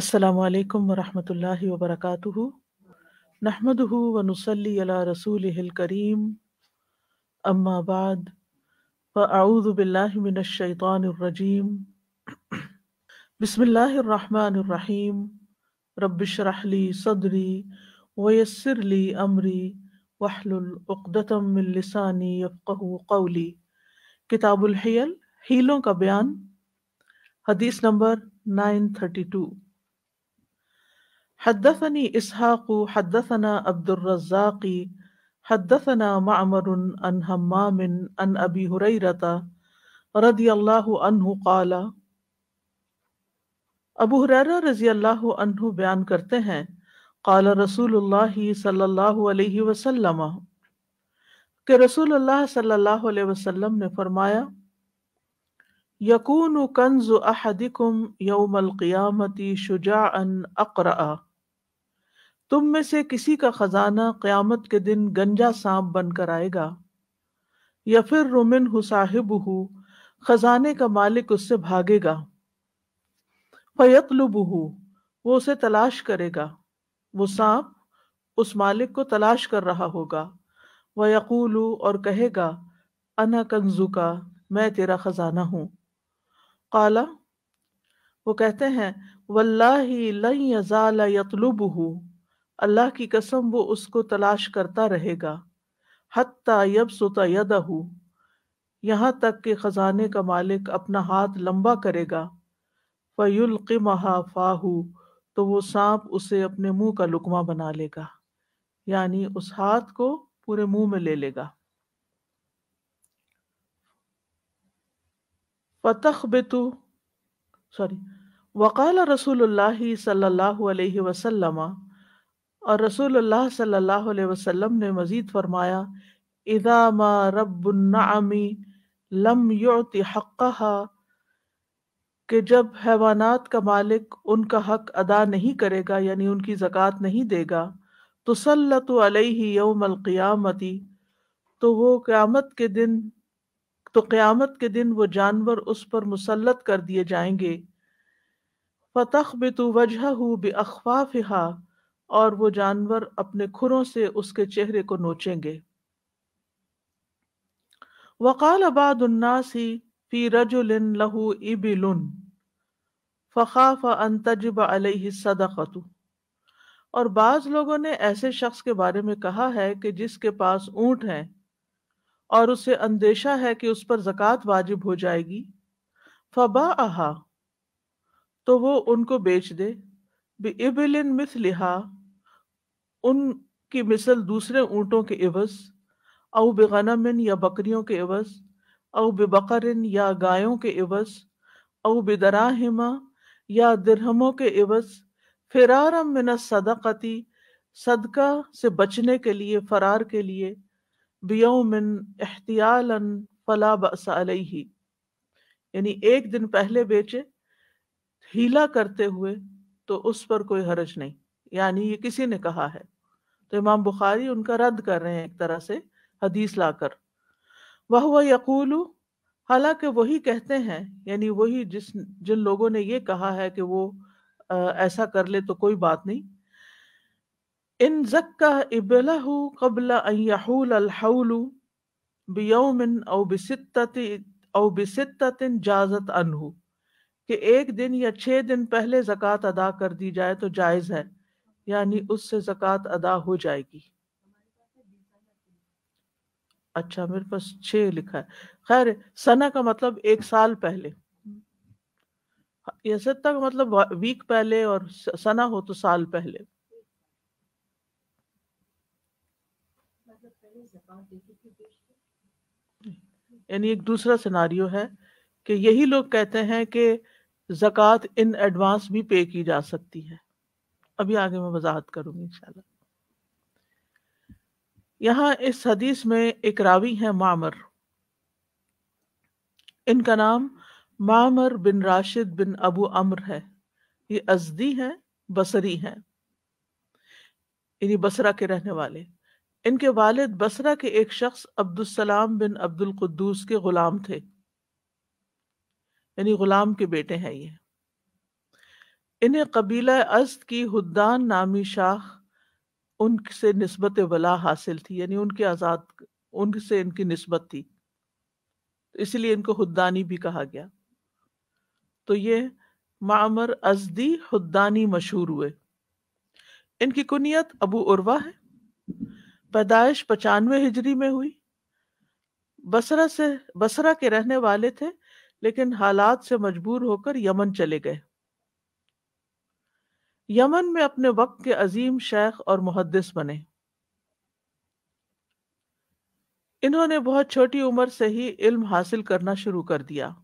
السلام عليكم ورحمة الله وبركاته نحمده ونصلي على رسوله الكريم أما بعد فأعوذ بالله من الشيطان الرجيم بسم الله الرحمن الرحيم رب اشرح لي صدري ويسر لي أمري واحلل عقدة من لساني يفقه قولي کتاب الحیل ہیلوں کا بیان حدیث نمبر 932 حدثني إسحاق حدثنا عبد الرزاق حدثنا معمر عن همام عن أبي هريرة رضي الله عنه قال अबू हुरैरा रजी अल्लाह अनहु बयान करते हैं काल रसूलुल्लाह सल्लल्लाहु अलैहि वसल्लम के रसूल अल्लाह सल्लल्लाहु अलैहि वसल्लम ने फरमाया यकून कंज अहदिकुम यौमल क़ियामती शुजाअन अक़रा तुम में से किसी का खजाना क्यामत के दिन गंजा सांप बनकर आएगा या फिर रोमिन हुसाहिब हु खजाने का मालिक उससे भागेगा फयतलुबहू वो उसे तलाश करेगा वो सांप उस मालिक को तलाश कर रहा होगा वह यकूलू और कहेगा अना कंजुका मैं तेरा खजाना हूं काला वो कहते हैं ही लई यतलुबहू अल्लाह की कसम वो उसको तलाश करता रहेगा हत्ता यब सुता यदहू यहाँ तक कि ख़जाने का मालिक अपना हाथ लंबा करेगा महा फाहू तो वो सांप उसे अपने मुंह का लुकमा बना लेगा यानी उस हाथ को पूरे मुंह में ले लेगा फतख बेतु सॉरी वकाल रसूल सल्लल्लाहु अलैहि वसल्लमा और रसूलुल्लाह सल्लल्लाहु अलैहि वसल्लम ने मजीद फरमाया इदामा रबी लम युति हक्का कि जब हैवानात का मालिक उनका हक अदा नहीं करेगा यानी उनकी ज़क़़त नहीं देगा तो सल्लत अलैहि यौमलक़ियामती तो वो क़्यामत के दिन तो क़्यामत के दिन वो जानवर उस पर मुसलत कर दिए जाएंगे फ़तख बितु वजह हा और वो जानवर अपने खुरों से उसके चेहरे को नोचेंगे वकाल अबादन्नासी फी रजुलिन लहू इबिलुन फ़खाफ अंतजब अलह सदक़तु और बाज लोगों ने ऐसे शख्स के बारे में कहा है कि जिसके पास ऊंट है और उसे अंदेशा है कि उस पर जक़ात वाजिब हो जाएगी फ़बा आहा तो वो उनको बेच दे बिबिलिन लिहा उनकी मिसल दूसरे ऊँटों के एवज अव बेगनमिन या बकरियों के एवज अव बकरिन या गायों के एवज अव बेदराहिमा या दिरहमों के एवज फिरारम मिन सदकती सदका से बचने के लिए फरार के लिए बियोमिन एहतियालन फला बसलही यानी एक दिन पहले बेचे हीला करते हुए तो उस पर कोई हरज नहीं यानी ये किसी ने कहा है तो इमाम बुखारी उनका रद्द कर रहे हैं एक तरह से हदीस लाकर वह वह यकूल हालांकि वही कहते हैं यानी वही जिस जिन लोगों ने ये कहा है कि वो ऐसा कर ले तो कोई बात नहीं इन जक्का इबलह कबला अहूल अलहूल बियमिन औ बिसत औ जाजत अनहू कि एक दिन या छह दिन पहले ज़क़़त अदा कर दी जाए तो जायज़ है यानी उससे ज़क़़त अदा हो जाएगी अच्छा मेरे पास छ लिखा है खैर सना का मतलब एक साल पहले यसत्ता का मतलब वीक पहले और सना हो तो साल पहले यानी एक दूसरा सिनारियो है कि यही लोग कहते हैं कि जक़ात इन एडवांस भी पे की जा सकती है अभी आगे मैं वजाहत करूंगी इंशाल्लाह यहाँ इस हदीस में एक रावी है मामर इनका नाम मामर बिन राशिद बिन अबू अमर है ये अजदी है बसरी है इन्हीं बसरा के रहने वाले इनके वालिद बसरा के एक शख्स अब्दुलसलाम बिन अब्दुल कुद्दूस के गुलाम थे यानी गुलाम के बेटे हैं ये इन्हें कबीला अस्त की हुद्दान नामी शाख उनसे नस्बत वला हासिल थी यानी उनके आज़ाद उनसे इनकी नस्बत थी इसलिए इनको हुद्दानी भी कहा गया तो ये मामर अजदी हुद्दानी मशहूर हुए इनकी कुनियत अबू उर्वा है पैदाइश पचानवे हिजरी में हुई बसरा से बसरा के रहने वाले थे लेकिन हालात से मजबूर होकर यमन चले गए यमन में अपने वक्त के अजीम शेख और मुहदस बने इन्होंने बहुत छोटी उम्र से ही इल्म हासिल करना शुरू कर दिया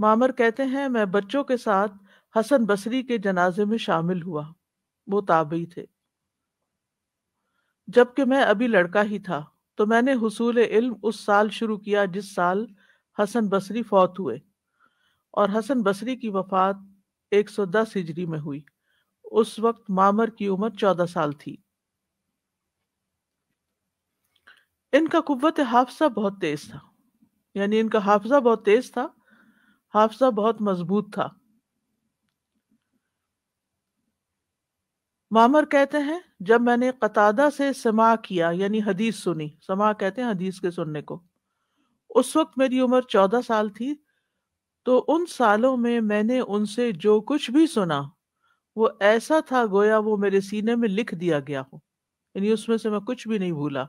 मामर कहते हैं मैं बच्चों के साथ हसन बसरी के जनाजे में शामिल हुआ वो ताबी थे जबकि मैं अभी लड़का ही था तो मैंने हसूल इल्म उस साल शुरू किया जिस साल हसन बसरी फौत हुए और हसन बसरी की वफात 110 हिजरी में हुई उस वक्त मामर की उम्र 14 साल थी इनका कुत हाफसा बहुत तेज था यानी इनका हाफसा बहुत तेज था हाफसा बहुत मजबूत था मामर कहते हैं जब मैंने कतादा से समा किया यानी हदीस सुनी समा कहते हैं हदीस के सुनने को उस वक्त मेरी उम्र चौदह साल थी तो उन सालों में मैंने उनसे जो कुछ भी सुना वो ऐसा था गोया वो मेरे सीने में लिख दिया गया हो यानी उसमें से मैं कुछ भी नहीं भूला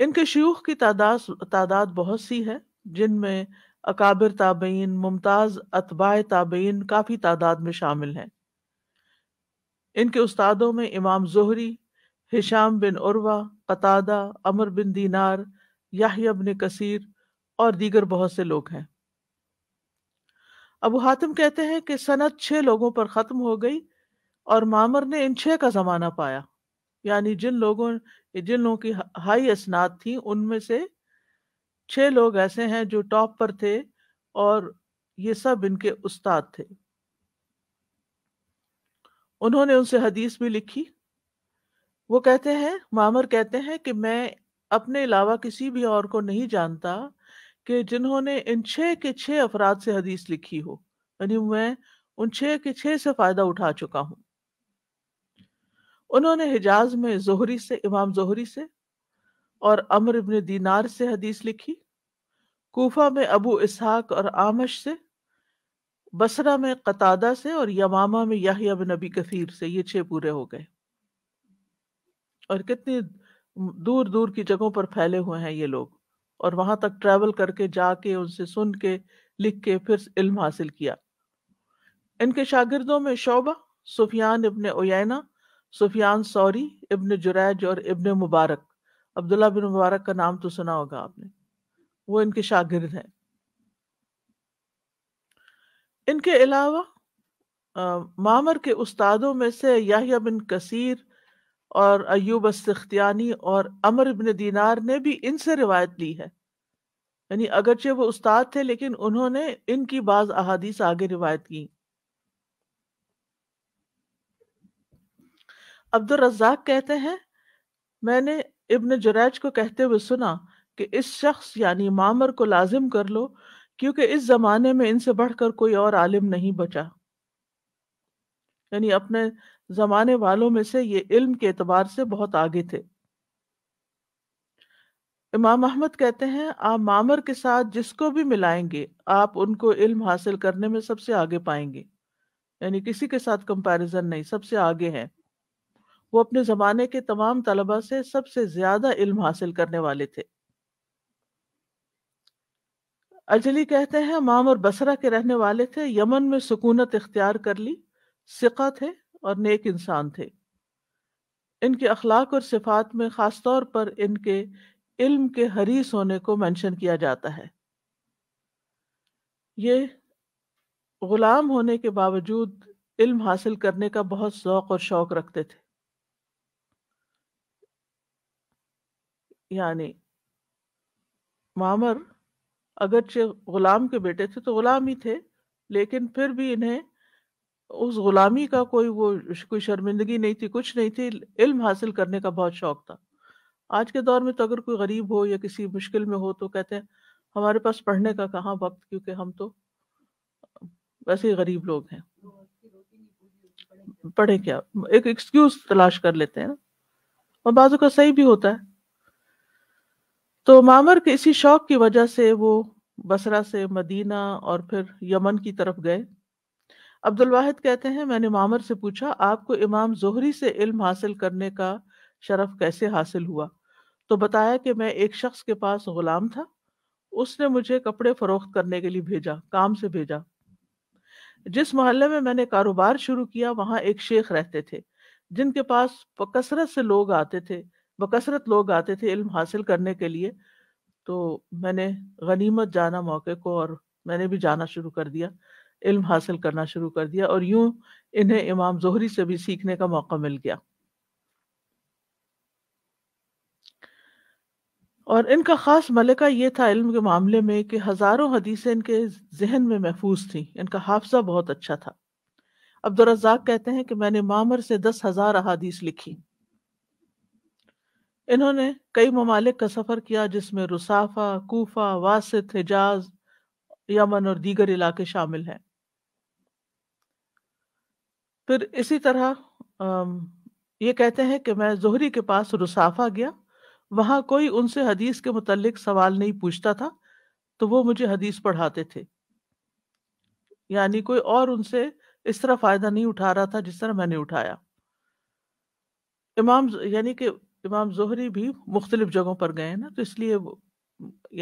इनके शयूख की तादाद तादाद बहुत सी है जिनमें अकाबिर ताबेन मुमताज अतबाय ताबेन काफ़ी तादाद में शामिल हैं इनके उस्तादों में इमाम Zuhri Hisham bin Urwa Qatada Amr bin Dinar Yahya bin Kathir और दीगर बहुत से लोग हैं अबू हातिम कहते हैं कि सनत छह लोगों पर ख़त्म हो गई और मामर ने इन छह का ज़माना पाया यानी जिन लोगों जिन लोगों की हाई असनाद थी उनमें से छह लोग ऐसे हैं जो टॉप पर थे और ये सब इनके उस्ताद थे उन्होंने उनसे हदीस भी लिखी वो कहते हैं मामर कहते हैं कि मैं अपने अलावा किसी भी और को नहीं जानता कि जिन्होंने इन छः के छः अफराद से हदीस लिखी हो यानी मैं उन छः के छः से फ़ायदा उठा चुका हूँ उन्होंने हिजाज में जोहरी से इमाम जोहरी से और अमर इबन दीनार से हदीस लिखी कोफा में अबू इसहाक और आमश से बसरा में कतादा से और यमामा में याहिया बिन नबी कसीर से ये छह पूरे हो गए और कितनी दूर दूर की जगहों पर फैले हुए हैं ये लोग और वहां तक ट्रैवल करके जाके उनसे सुन के लिख के फिर इल्म हासिल किया इनके शागिर्दों में शोबा सुफियान इबन उयना सुफियान सौरी इबन जुरैज और इबन मुबारक अब्दुल्ला बिन मुबारक का नाम तो सुना होगा आपने वो इनके शागिर्द हैं इनके अलावा मामर के उस्तादों में से याहिया बिन कसीर और अयूब अस्तख्तियानी और अमर इबन दीनार ने भी इनसे रिवायत ली है यानी अगरचे वो उस्ताद थे लेकिन उन्होंने इनकी बाज अहादीस आगे रिवायत की अब्दुल रज़ाक कहते हैं मैंने इब्न जुरैज को कहते हुए सुना कि इस शख्स यानी मामर को लाजिम कर लो क्योंकि इस जमाने में इनसे बढ़कर कोई और आलिम नहीं बचा यानी अपने जमाने वालों में से ये इल्म के एतबार से बहुत आगे थे इमाम अहमद कहते हैं आप मामर के साथ जिसको भी मिलाएंगे आप उनको इल्म हासिल करने में सबसे आगे पाएंगे यानी किसी के साथ कंपैरिजन नहीं सबसे आगे हैं वो अपने ज़माने के तमाम तलबा से सबसे ज़्यादा इल्म हासिल करने वाले थे अजली कहते हैं मामर बसरा के रहने वाले थे यमन में सुकूनत इख्तियार कर ली सिका थे और नेक इंसान थे इनके अखलाक और सिफात में ख़ास तौर पर इनके इल्म के हरीस होने को मेंशन किया जाता है ये ग़ुलाम होने के बावजूद इल्म हासिल करने का बहुत शौक़ और शौक़ रखते थे यानी मामर अगरचे ग़ुलाम के बेटे थे तो ग़ुलाम ही थे लेकिन फिर भी इन्हें उस गुलामी का कोई वो कोई शर्मिंदगी नहीं थी कुछ नहीं थी इल्म हासिल करने का बहुत शौक था आज के दौर में तो अगर कोई गरीब हो या किसी मुश्किल में हो तो कहते हैं हमारे पास पढ़ने का कहाँ वक्त क्योंकि हम तो वैसे ही गरीब लोग हैं पढ़े क्या एक एक्सक्यूज तलाश कर लेते हैं और बाजू का सही भी होता है तो मामर के इसी शौक की वजह से वो बसरा से मदीना और फिर यमन की तरफ गए अब्दुल वाहिद कहते हैं मैंने मामर से पूछा आपको इमाम जोहरी से इल्म हासिल करने का शरफ कैसे हासिल हुआ तो बताया कि मैं एक शख्स के पास गुलाम था उसने मुझे कपड़े फरोख्त करने के लिए भेजा काम से भेजा जिस मोहल्ले में मैंने कारोबार शुरू किया वहां एक शेख रहते थे जिनके पास बकसरत से लोग आते थे बकसरत लोग आते थे इल्म हासिल करने के लिए तो मैंने गनीमत जाना मौके को और मैंने भी जाना शुरू कर दिया इल्म हासिल करना शुरू कर दिया और यूं इन्हें इमाम जोहरी से भी सीखने का मौका मिल गया और इनका ख़ास मलिका ये था इल्म के मामले में कि हज़ारों हदीसें इनके जहन में महफूज थी इनका हाफजा बहुत अच्छा था अब्दुलरजाक कहते हैं कि मैंने मामर से दस हज़ार अहादीस लिखी इन्होंने कई ममालिक का सफ़र किया जिसमें रुसाफा कोफा वासित हिजाज यमन और दीगर इलाके शामिल हैं फिर इसी तरह ये कहते हैं कि मैं जोहरी के पास रुसाफा गया वहां कोई उनसे हदीस के मुतालिक सवाल नहीं पूछता था तो वो मुझे हदीस पढ़ाते थे यानी कोई और उनसे इस तरह फायदा नहीं उठा रहा था जिस तरह मैंने उठाया इमाम यानी कि इमाम जोहरी भी मुख्तलिफ जगहों पर गए ना तो इसलिए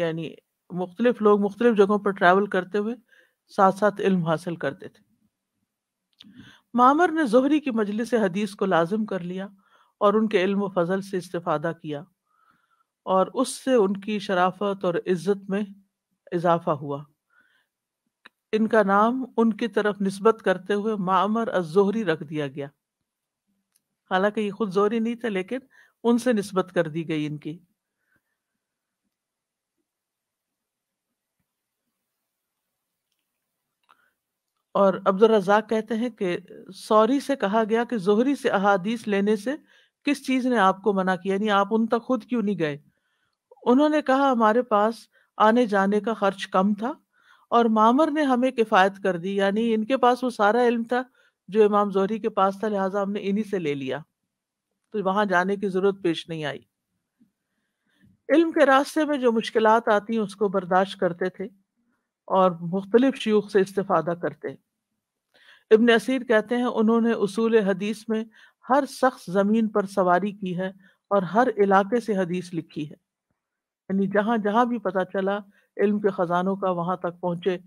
यानी मुख्तलिफ लोग मुख्तलिफ जगहों पर ट्रैवल करते हुए साथ साथ इल्म हासिल करते थे मामर ने जोहरी की मजलिस से हदीस को लाजिम कर लिया और उनके इल्म फजल से इस्तेफादा किया और उससे उनकी शराफत और इज्जत में इजाफा हुआ इनका नाम उनकी तरफ नस्बत करते हुए मामर अजोहरी रख दिया गया हालांकि ये खुद जोहरी नहीं थे लेकिन उनसे नस्बत कर दी गई इनकी और अब्दुल रजाक कहते हैं कि सौरी से कहा गया कि जोहरी से अहादीस लेने से किस चीज़ ने आपको मना किया यानी आप उन तक खुद क्यों नहीं गए उन्होंने कहा हमारे पास आने जाने का खर्च कम था और मामर ने हमें किफ़ायत कर दी यानी इनके पास वो सारा इल्म था जो इमाम जोहरी के पास था लिहाजा हमने इन्हीं से ले लिया तो वहां जाने की ज़रूरत पेश नहीं आई इल्म के रास्ते में जो मुश्किलात आती उसको बर्दाश्त करते थे और मुख्तलिफ शयूख से इस्तादा करते हैं इबन असीर कहते हैं उन्होंने उसूल हदीस में हर शख्स ज़मीन पर सवारी की है और हर इलाके से हदीस लिखी है यानी जहां जहां भी पता चला इल्म के ख़जानों का वहां तक पहुंचे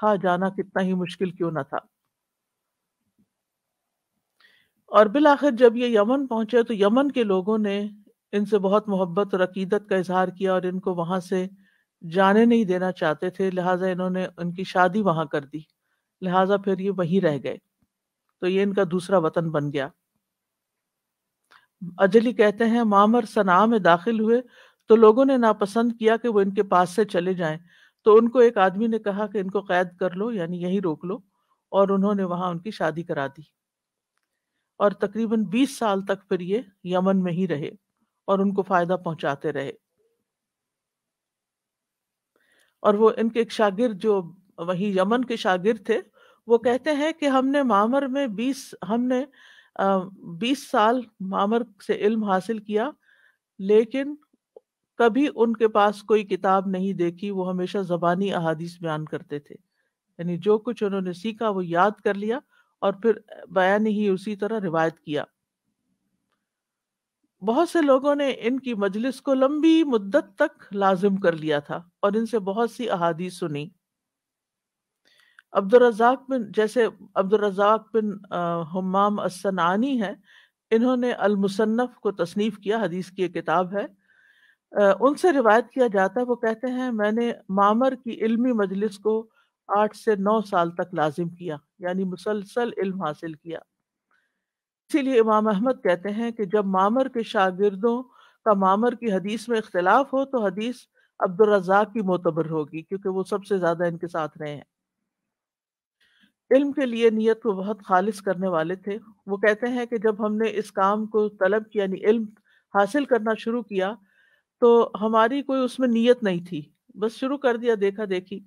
खा जाना कितना ही मुश्किल क्यों ना था और बिल आखिर जब ये यमन पहुंचे तो यमन के लोगों ने इनसे बहुत मोहब्बत और अकीदत का इजहार किया और इनको वहां से जाने नहीं देना चाहते थे लिहाजा इन्होंने उनकी शादी वहां कर दी लिहाजा फिर ये वहीं रह गए तो ये इनका दूसरा वतन बन गया अजली कहते हैं मामर सना में दाखिल हुए तो लोगों ने नापसंद किया कि वो इनके पास से चले जाएं तो उनको एक आदमी ने कहा कि इनको कैद कर लो यानी यही रोक लो और उन्होंने वहां उनकी शादी करा दी और तकरीबन 20 साल तक फिर ये यमन में ही रहे और उनको फायदा पहुंचाते रहे और वो इनके एक शागिर्द जो वही यमन के शागिर्द थे वो कहते हैं कि हमने मामर में बीस हमने बीस साल मामर से इल्म हासिल किया लेकिन कभी उनके पास कोई किताब नहीं देखी वो हमेशा जबानी अहादीस बयान करते थे यानी जो कुछ उन्होंने सीखा वो याद कर लिया और फिर बयान ही उसी तरह रिवायत किया बहुत से लोगों ने इनकी मजलिस को लंबी मुद्दत तक लाजिम कर लिया था और इनसे बहुत सी अहादीस सुनी अब्दुलरजाक बिन जैसे अब्दुलरजाक बिन हमाम असनानी है इन्होंने मुसन्नफ को तसनीफ़ किया हदीस की एक किताब है उनसे रिवायत किया जाता है वो कहते हैं मैंने मामर की इल्मी मजलिस को आठ से नौ साल तक लाजिम किया यानी मुसलसल इल्म हासिल किया इसीलिए इमाम अहमद कहते हैं कि जब मामर के शागिर्दों का मामर की हदीस में इख्तलाफ हो तो हदीस अब्दुलरजाक की मोतबर होगी क्योंकि वो सबसे ज्यादा इनके साथ रहे हैं इल्म के लिए नीयत को बहुत खालिश करने वाले थे वो कहते हैं कि जब हमने इस काम को तलब किया यानी इल्म हासिल करना शुरू किया तो हमारी कोई उसमें नीयत नहीं थी बस शुरू कर दिया देखा देखी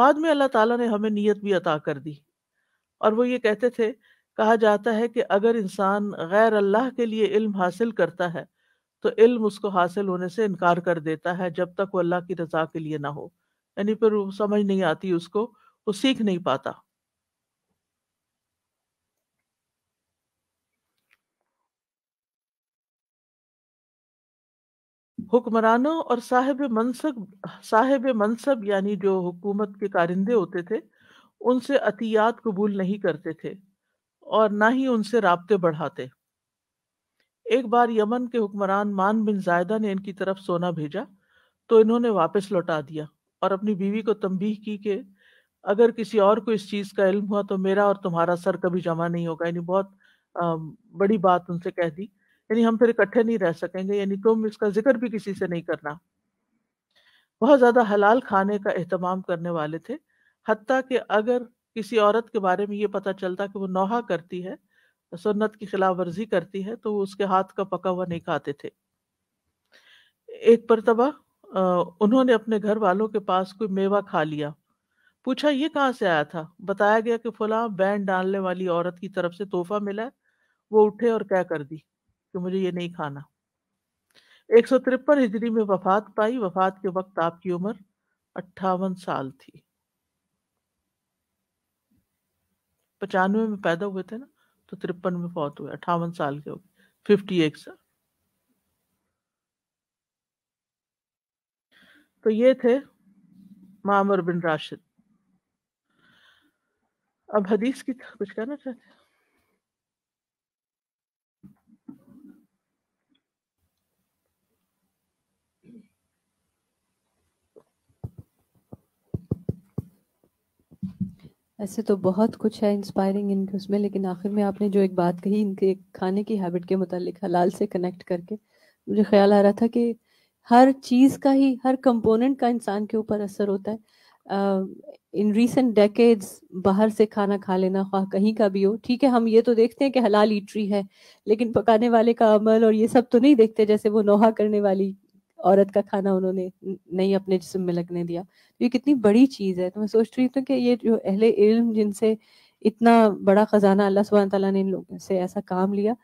बाद में अल्लाह ताला ने हमें नीयत भी अता कर दी और वो ये कहते थे कहा जाता है कि अगर इंसान गैर अल्लाह के लिए इल्म हासिल करता है तो इल्म उसको हासिल होने से इनकार कर देता है जब तक वो अल्लाह की रजा के लिए ना हो यानी फिर समझ नहीं आती उसको वो सीख नहीं पाता हुक्मरानों और साहिब मनसब साहिब मनसब यानी जो हुकूमत के कारिंदे होते थे उनसे अतियात कबूल नहीं करते थे और ना ही उनसे रबते बढ़ाते एक बार यमन के हुक्मरान मान बिन जायदा ने इनकी तरफ सोना भेजा तो इन्होंने वापस लौटा दिया और अपनी बीवी को तंबीह की कि अगर किसी और को इस चीज़ का इल्म हुआ तो मेरा और तुम्हारा सर कभी जमा नहीं होगा यानी बहुत आ, बड़ी बात उनसे कह दी यानी हम फिर इकट्ठे नहीं रह सकेंगे यानी तुम इसका जिक्र भी किसी से नहीं करना बहुत ज़्यादा हलाल खाने का अहतमाम करने वाले थे हती कि अगर किसी औरत के बारे में ये पता चलता कि वो नौहा करती है सुन्नत की खिलाफ वर्जी करती है तो वो उसके हाथ का पका हुआ नहीं खाते थे एक मरतबा उन्होंने अपने घर वालों के पास कोई मेवा खा लिया पूछा ये कहाँ से आया था बताया गया कि फुला बैंड डालने वाली औरत की तरफ से तोहफा मिला वो उठे और क्या कर दी कि मुझे ये नहीं खाना एक सौ तिरपन हिजरी में वफात पाई वफात के वक्त आपकी उम्र अट्ठावन साल थी पचानवे में पैदा हुए थे ना तो तिरपन में फौत हुए अठावन साल के हो गए फिफ्टी एक साल तो ये थे मामर बिन राशिद अब हदीस की कुछ कहना चाहते हैं ऐसे तो बहुत कुछ है इंस्पायरिंग इनके उसमें लेकिन आखिर में आपने जो एक बात कही इनके खाने की हैबिट के मुतालिक हलाल से कनेक्ट करके मुझे ख्याल आ रहा था कि हर चीज़ का ही हर कंपोनेंट का इंसान के ऊपर असर होता है इन रिसेंट डेकेड्स बाहर से खाना खा लेना खा कहीं का भी हो ठीक है हम ये तो देखते हैं कि हलाल ईटरी है लेकिन पकाने वाले का अमल और ये सब तो नहीं देखते जैसे वो नोहा करने वाली औरत का खाना उन्होंने नहीं अपने जिसम में लगने दिया तो ये कितनी बड़ी चीज़ है तो मैं सोच रही थी तो कि ये जो अहले इल्म जिनसे इतना बड़ा खजाना अल्लाह सुबह तला ने इन लोगों से ऐसा काम लिया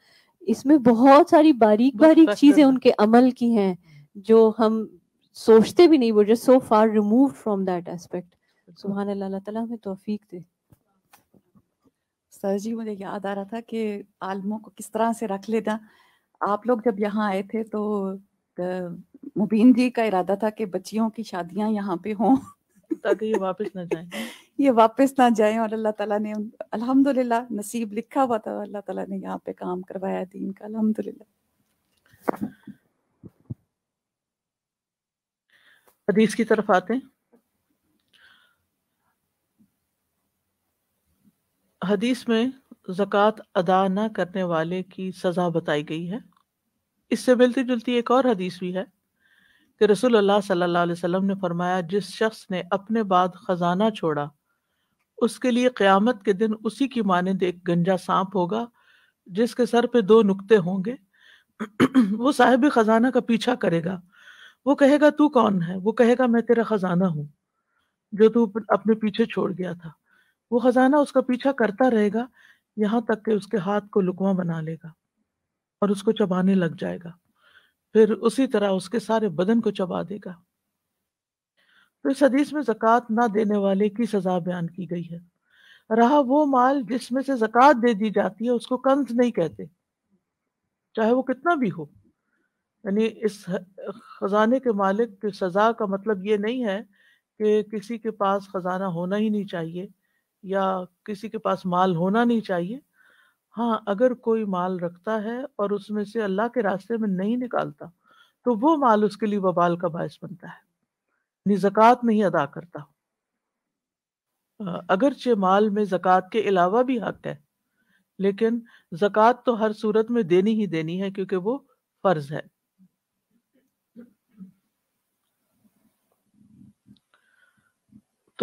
इसमें बहुत सारी बारीक बारीक चीज़ें उनके अमल की हैं जो हम सोचते भी नहीं वो just so far remove from that aspect सुबह अल्लाह ताला हमें तोफीक दे सर जी मुझे याद आ रहा था कि आलमों को किस तरह से रख लेना आप लोग जब यहाँ आए थे तो मुबीन जी का इरादा था कि बच्चियों की शादियां यहाँ पे हों ताकि ये वापस ना जाए ये वापस ना जाए और अल्लाह ताला ने अल्हम्दुलिल्लाह नसीब लिखा हुआ था अल्लाह ताला ने यहाँ पे काम करवाया दीन का अल्हम्दुलिल्लाह हदीस की तरफ आते हदीस में जक़ात अदा न करने वाले की सज़ा बताई गई है इससे मिलती जुलती एक और हदीस भी है कि रसूल अल्लाह सल्लल्लाहु अलैहि वसल्लम ने फरमाया जिस शख्स ने अपने बाद खजाना छोड़ा उसके लिए क़यामत के दिन उसी की मानंद तो एक गंजा सांप होगा जिसके सर पे दो नुक्ते होंगे वो साहिब खजाना का पीछा करेगा वो कहेगा तू कौन है वो कहेगा मैं तेरा खजाना हूँ जो तू अपने पीछे छोड़ गया था वो खजाना उसका पीछा करता रहेगा यहाँ तक कि उसके हाथ को लुकवा बना लेगा और उसको चबाने लग जाएगा फिर उसी तरह उसके सारे बदन को चबा देगा तो इस हदीस में जक़ात ना देने वाले की सजा बयान की गई है रहा वो माल जिसमें से जक़ात दे दी जाती है उसको कंज नहीं कहते चाहे वो कितना भी हो यानी इस खजाने के मालिक की सजा का मतलब ये नहीं है कि किसी के पास खजाना होना ही नहीं चाहिए या किसी के पास माल होना नहीं चाहिए हाँ अगर कोई माल रखता है और उसमें से अल्लाह के रास्ते में नहीं निकालता तो वो माल उसके लिए बबाल का बायस बनता है निजकात नहीं अदा करता अगरचे माल में जक़ात के अलावा भी हक है लेकिन जक़ात तो हर सूरत में देनी ही देनी है क्योंकि वो फर्ज है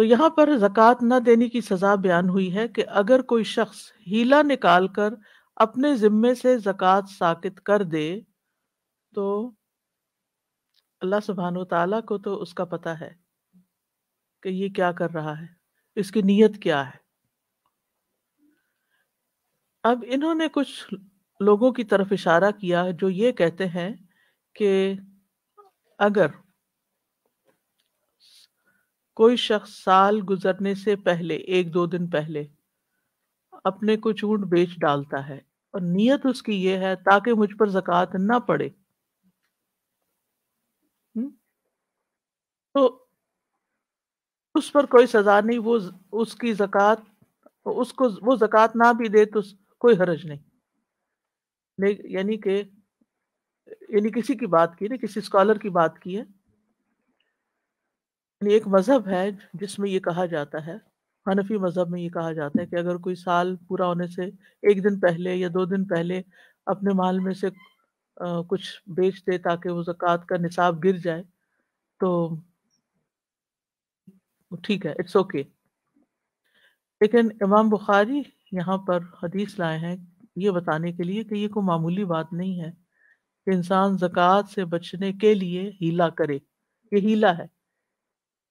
तो यहाँ पर जक़ात न देने की सज़ा बयान हुई है कि अगर कोई शख्स हीला निकाल कर अपने ज़िम्मे से जक़ात साकित कर दे तो अल्लाह सुबहान ताला को तो उसका पता है कि ये क्या कर रहा है इसकी नीयत क्या है अब इन्होंने कुछ लोगों की तरफ इशारा किया जो ये कहते हैं कि अगर कोई शख्स साल गुजरने से पहले एक दो दिन पहले अपने कुछ ऊंट बेच डालता है और नीयत उसकी ये है ताकि मुझ पर जक़ात ना पड़े तो उस पर कोई सजा नहीं वो उसकी जक़ात उसको वो जक़ात ना भी दे तो कोई हरज नहीं यानी कि यानी किसी की बात की ना किसी स्कॉलर की बात की है ये एक मज़हब है जिसमें यह कहा जाता है हनफी मज़हब में ये कहा जाता है कि अगर कोई साल पूरा होने से एक दिन पहले या दो दिन पहले अपने माल में से कुछ बेच दे ताकि वो ज़क़़त का निसाब गिर जाए तो ठीक है इट्स ओके लेकिन इमाम बुखारी यहाँ पर हदीस लाए हैं ये बताने के लिए कि ये कोई मामूली बात नहीं है कि इंसान ज़क़़त से बचने के लिए हीला करे ये हीला है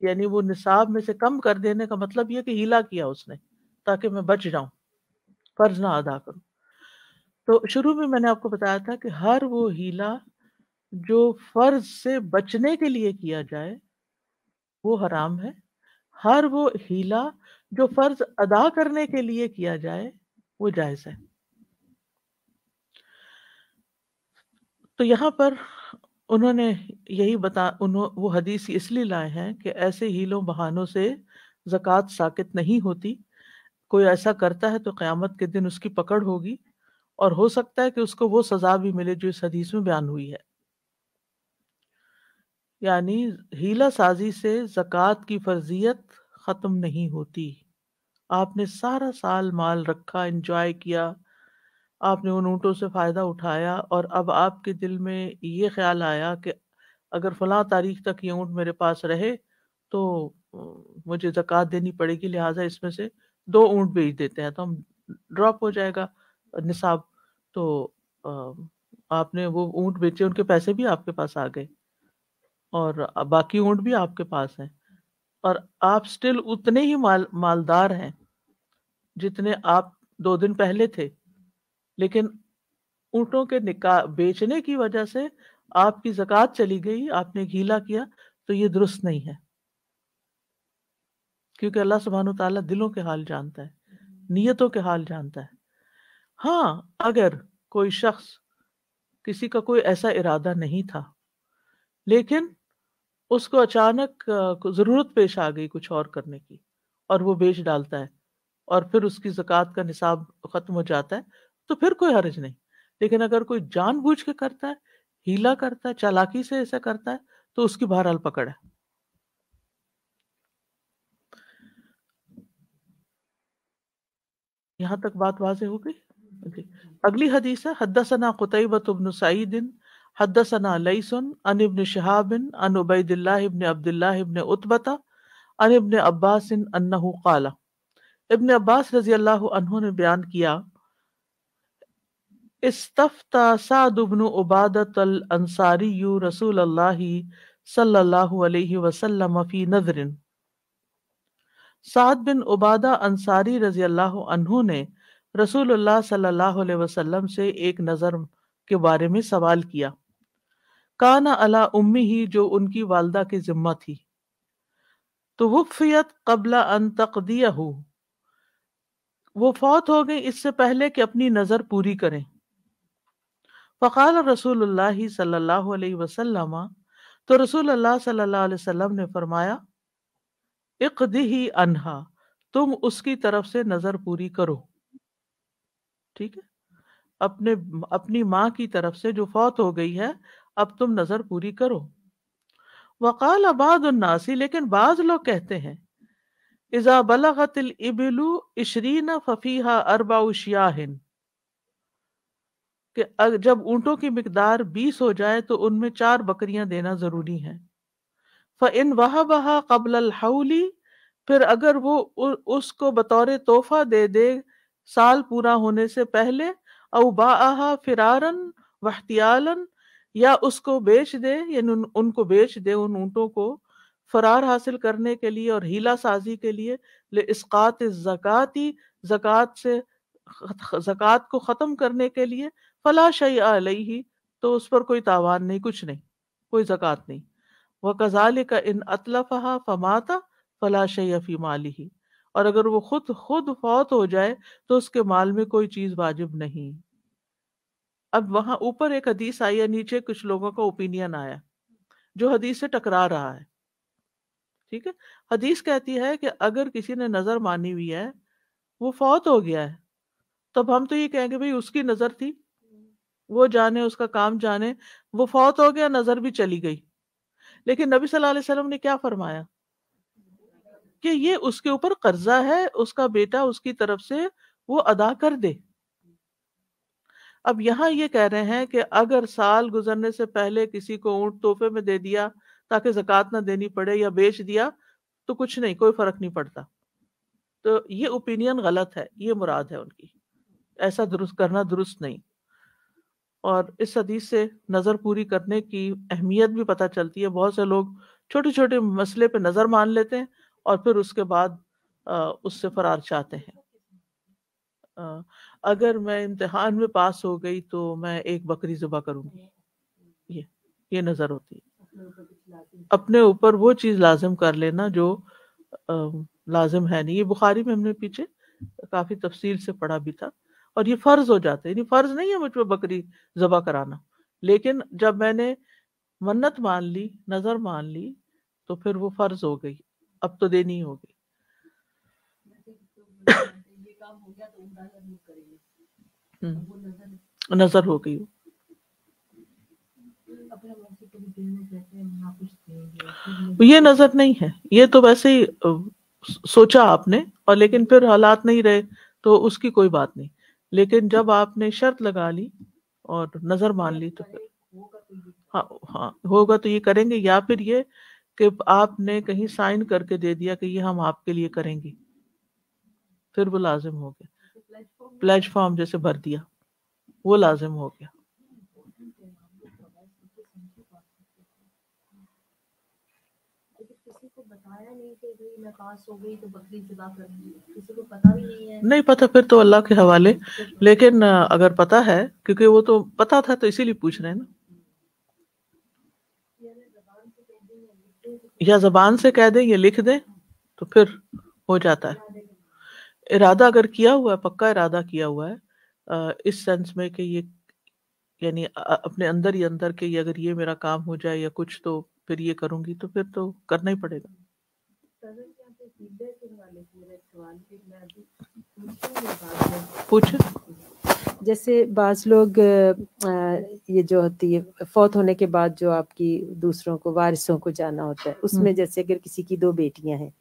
यानी वो निसाब में से कम कर देने का मतलब ये कि हीला किया उसने ताकि मैं बच जाऊं फर्ज ना अदा करूं तो शुरू में मैंने आपको बताया था कि हर वो हीला जो फर्ज से बचने के लिए किया जाए वो हराम है हर वो हीला जो फर्ज अदा करने के लिए किया जाए वो जायज है तो यहां पर उन्होंने यही बता उन्हों वो हदीस इसलिए लाए हैं कि ऐसे हीलों बहानों से ज़क़़त साकित नहीं होती कोई ऐसा करता है तो क़्यामत के दिन उसकी पकड़ होगी और हो सकता है कि उसको वो सज़ा भी मिले जो इस हदीस में बयान हुई है यानी हीला साजी से ज़क़़त की फर्जियत ख़त्म नहीं होती आपने सारा साल माल रखा इंजॉय किया आपने उन ऊँटों से फ़ायदा उठाया और अब आपके दिल में ये ख्याल आया कि अगर फ़लाँ तारीख तक ये ऊँट मेरे पास रहे तो मुझे ज़क़़त देनी पड़ेगी लिहाजा इसमें से दो ऊँट बेच देते हैं तो हम ड्रॉप हो जाएगा निसाब तो आपने वो ऊँट बेचे उनके पैसे भी आपके पास आ गए और बाकी ऊँट भी आपके पास हैं और आप स्टिल उतने ही माल मालदार हैं जितने आप दो दिन पहले थे लेकिन ऊँटों के निका बेचने की वजह से आपकी जक़ात चली गई आपने गीला किया तो ये दुरुस्त नहीं है क्योंकि अल्लाह सुबहान तला दिलों के हाल जानता है नीयतों के हाल जानता है हाँ अगर कोई शख्स किसी का कोई ऐसा इरादा नहीं था लेकिन उसको अचानक ज़रूरत पेश आ गई कुछ और करने की और वो बेच डालता है और फिर उसकी ज़क़़त का निसाब ख़त्म हो जाता है तो फिर कोई हर्ज नहीं लेकिन अगर कोई जानबूझ के करता है हीला करता है चालाकी से ऐसा करता है तो उसकी बहरहाल पकड़ है यहां तक बात वाजे हो गई अगली हदीस है हदसना कुतैबत इब्न सईद हदसना लईसन अन इब्न शहाब अन उबैदिल्ला इब्न अब्दुल्लाह इब्न उतबता अन इब्न अब्बास अन्नहु काला इब्न अब्बास रजी अल्लाह अन्हु ने बयान किया साद उबादत अल अंसारी रसूल अल्लाह सल्लल्लाहु अलैहि वसल्लम फी नजरिन साद बिन उबादा अंसारी रजी अल्लाह अनहु ने रसूलुल्लाह सल्लल्लाहु अलैहि वसल्लम से एक नज़र के बारे में सवाल किया काना अला उम्मी ही जो उनकी वालदा के जिम्मा थी तो वुफियत कबला अन तकदिया वो फौत हो गई इससे पहले कि अपनी नज़र पूरी करें फ़काल रसूल सल्ला वसलम तो रसूल अल्लाह ने फरमाया इकदी अनहा तुम उसकी तरफ से नज़र पूरी करो ठीक है अपने अपनी माँ की तरफ से जो फौत हो गई है अब तुम नज़र पूरी करो वकाल आबाद उन्नासी लेकिन बाज लोग कहते हैं इजा बलगतिल इबलू इशरीना फ़फ़ीहा अरबाउशियान कि जब ऊँटों की मकदार बीस हो जाए तो उनमें चार बकरियां देना ज़रूरी हैं फ़ इन वहा बहा कबल हाउली फिर अगर वो उ, उसको बतौर तोहफा दे दे साल पूरा होने से पहले अबा फिरारन वहतियालन या उसको बेच दे यानी उन, उनको बेच दे उन ऊँटों को फरार हासिल करने के लिए और हीला साजी के लिए ले इसकात जक़ाती जक़ात से जक़ात को ख़त्म करने के लिए फला शई ही तो उस पर कोई तावान नहीं कुछ नहीं कोई जक़ात नहीं वह कजाल का इन अतलफहा फमाता फला शही अफी माली ही और अगर वो खुद खुद फौत हो जाए तो उसके माल में कोई चीज़ वाजिब नहीं अब वहां ऊपर एक हदीस आई है नीचे कुछ लोगों का ओपिनियन आया जो हदीस से टकरा रहा है ठीक है हदीस कहती है कि अगर किसी ने नज़र मानी हुई है वो फौत हो गया है तब हम तो ये कहेंगे भाई उसकी नज़र थी वो जाने उसका काम जाने वो फौत हो गया नजर भी चली गई लेकिन नबी सल्लल्लाहु अलैहि वसल्लम ने क्या फरमाया कि ये उसके ऊपर कर्जा है उसका बेटा उसकी तरफ से वो अदा कर दे अब यहां ये कह रहे हैं कि अगर साल गुजरने से पहले किसी को ऊँट तोहफे में दे दिया ताकि जक़ात ना देनी पड़े या बेच दिया तो कुछ नहीं कोई फर्क नहीं पड़ता तो ये ओपिनियन गलत है ये मुराद है उनकी ऐसा दुरुस्त करना दुरुस्त नहीं और इस हदीस से नज़र पूरी करने की अहमियत भी पता चलती है बहुत से लोग छोटे छोटे मसले पे नज़र मान लेते हैं और फिर उसके बाद उससे फरार चाहते हैं अगर मैं इम्तहान में पास हो गई तो मैं एक बकरी ज़बा करूंगी ये ये नज़र होती है अपने ऊपर वो चीज़ लाजम कर लेना जो लाजम है नहीं ये बुखारी में हमने पीछे काफ़ी तफसील से पढ़ा भी था और ये फर्ज हो जाता है फर्ज नहीं है मुझ पर बकरी जबा कराना लेकिन जब मैंने मन्नत मान ली नजर मान ली तो फिर वो फर्ज हो गई अब तो देनी हम्म। हो गई नजर हो गई ये नजर नहीं है ये तो वैसे ही सोचा आपने और लेकिन फिर हालात नहीं रहे तो उसकी कोई बात नहीं लेकिन जब आपने शर्त लगा ली और नजर मान ली तो फिर हाँ हाँ होगा तो ये करेंगे या फिर ये कि आपने कहीं साइन करके दे दिया कि ये हम आपके लिए करेंगे फिर वो लाजिम हो गया प्लेटफॉर्म जैसे भर दिया वो लाजिम हो गया तो नहीं पता फिर तो अल्लाह के हवाले लेकिन अगर पता है क्योंकि वो तो पता था तो इसीलिए पूछ रहे हैं ना या जबान से कह दें या लिख दें तो फिर हो जाता है इरादा अगर किया हुआ है पक्का इरादा किया हुआ है इस सेंस में कि ये यानी अपने अंदर ही अंदर के ये अगर ये मेरा काम हो जाए या कुछ तो फिर ये करूंगी तो फिर तो करना ही पड़ेगा पूछो जैसे बाज लोग ये जो होती है फौत होने के बाद जो आपकी दूसरों को वारिसों को जाना होता है उसमें हम्म। जैसे अगर किसी की दो बेटियां हैं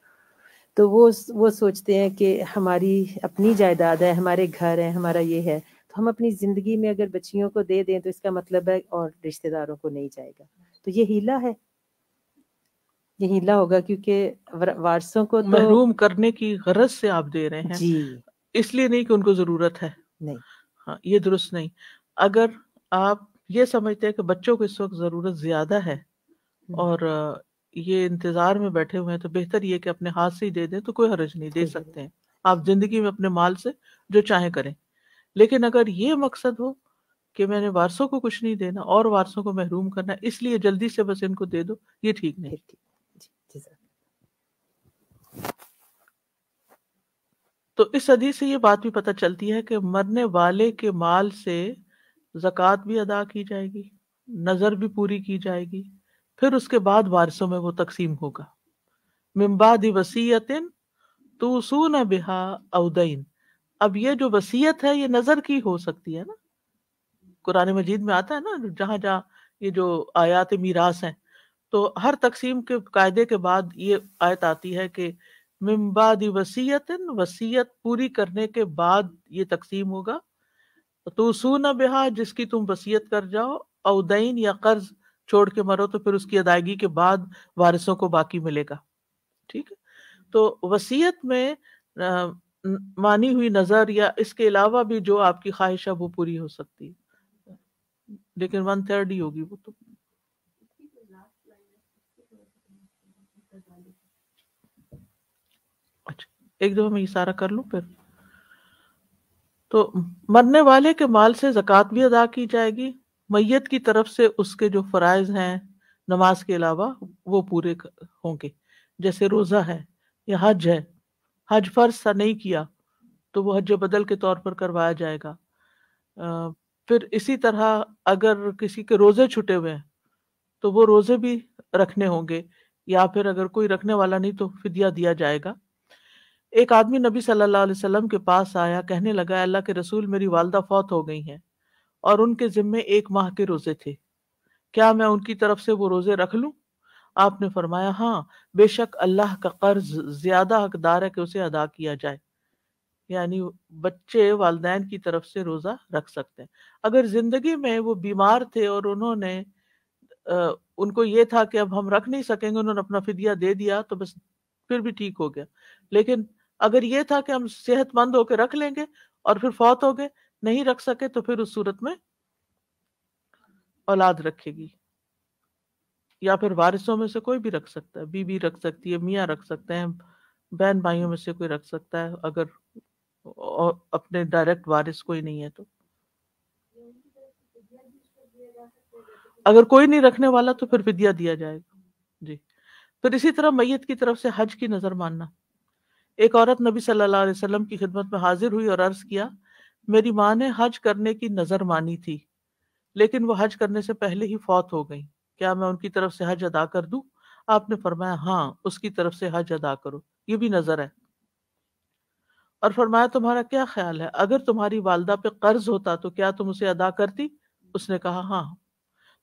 तो वो वो सोचते हैं कि हमारी अपनी जायदाद है हमारे घर है हमारा ये है तो हम अपनी ज़िंदगी में अगर बच्चियों को दे दें तो इसका मतलब है और रिश्तेदारों को नहीं जाएगा तो ये हीला है हीला होगा क्योंकि वारसों को तो महरूम करने की गरज से आप दे रहे हैं जी इसलिए नहीं कि उनको जरूरत है नहीं हाँ ये दुरुस्त नहीं अगर आप ये समझते हैं कि बच्चों को इस वक्त जरूरत ज्यादा है हम्म। और ये इंतजार में बैठे हुए हैं तो बेहतर ये कि अपने हाथ से ही दे दें तो कोई हर्ज नहीं दे सकते हैं आप जिंदगी में अपने माल से जो चाहे करें लेकिन अगर ये मकसद हो कि मैंने वारसों को कुछ नहीं देना और वारसों को महरूम करना इसलिए जल्दी से बस इनको दे दो ये ठीक नहीं तो इस हदीस से ये बात भी पता चलती है कि मरने वाले के माल से जक़ात भी अदा की जाएगी नज़र भी पूरी की जाएगी फिर उसके बाद वारिसों में वो तकसीम होगा मिम्बादी वसीयतिन तूसून बिहा अवदैन अब ये जो वसीयत है ये नज़र की हो सकती है ना कुरान मजीद में आता है ना जहाँ जहाँ ये जो आयात मीरास हैं तो हर तकसीम के कायदे के बाद ये आयत आती है कि मिम्बादी वसीयतन वसीयत पूरी करने के बाद ये तकसीम होगा तो सून बिहा जिसकी तुम वसीयत कर जाओ अवदैन या कर्ज छोड़ के मरो तो फिर उसकी अदायगी के बाद वारिसों को बाकी मिलेगा ठीक है तो वसीयत में मानी हुई नजर या इसके अलावा भी जो आपकी ख्वाहिश है वो पूरी हो सकती है लेकिन वन थर्ड ही होगी वो तो एक दफा मैं ये सारा कर लू फिर तो मरने वाले के माल से जक़ात भी अदा की जाएगी मैयत की तरफ से उसके जो फ़रज़ हैं नमाज के अलावा वो पूरे होंगे जैसे रोज़ा है या हज है हज फर्ज सा नहीं किया तो वो हज बदल के तौर पर करवाया जाएगा फिर इसी तरह अगर किसी के रोज़े छुटे हुए हैं तो वो रोज़े भी रखने होंगे या फिर अगर कोई रखने वाला नहीं तो फिदिया दिया जाएगा एक आदमी नबी सल्लल्लाहु अलैहि वसल्लम के पास आया कहने लगा अल्लाह के रसूल मेरी वालदा फौत हो गई हैं और उनके जिम्मे एक माह के रोज़े थे क्या मैं उनकी तरफ से वो रोज़े रख लूं आपने फरमाया हाँ बेशक अल्लाह का कर्ज ज़्यादा हकदार है कि उसे अदा किया जाए यानी बच्चे वालदेन की तरफ से रोज़ा रख सकते हैं अगर ज़िंदगी में वो बीमार थे और उन्होंने आ, उनको ये था कि अब हम रख नहीं सकेंगे उन्होंने अपना फिदिया दे दिया तो बस फिर भी ठीक हो गया लेकिन अगर ये था कि हम सेहतमंद होकर रख लेंगे और फिर फौत हो गए नहीं रख सके तो फिर उस सूरत में औलाद रखेगी या फिर वारिसों में से कोई भी रख सकता है बीबी रख सकती है मियाँ रख सकते हैं बहन भाइयों में से कोई रख सकता है अगर अपने डायरेक्ट वारिस कोई नहीं है तो अगर कोई नहीं रखने वाला तो फिर विद्या दिया जाएगा जी फिर इसी तरह मैयत की तरफ से हज की नजर मानना एक औरत नबी सल्लल्लाहु अलैहि वसल्लम की खिदमत में हाजिर हुई और अर्ज किया मेरी माँ ने हज करने की नज़र मानी थी लेकिन वो हज करने से पहले ही फौत हो गई क्या मैं उनकी तरफ से हज अदा कर दू आपने फरमाया हाँ उसकी तरफ से हज अदा करो ये भी नज़र है और फरमाया तुम्हारा क्या ख्याल है अगर तुम्हारी वालदा पे कर्ज होता तो क्या तुम उसे अदा करती उसने कहा हाँ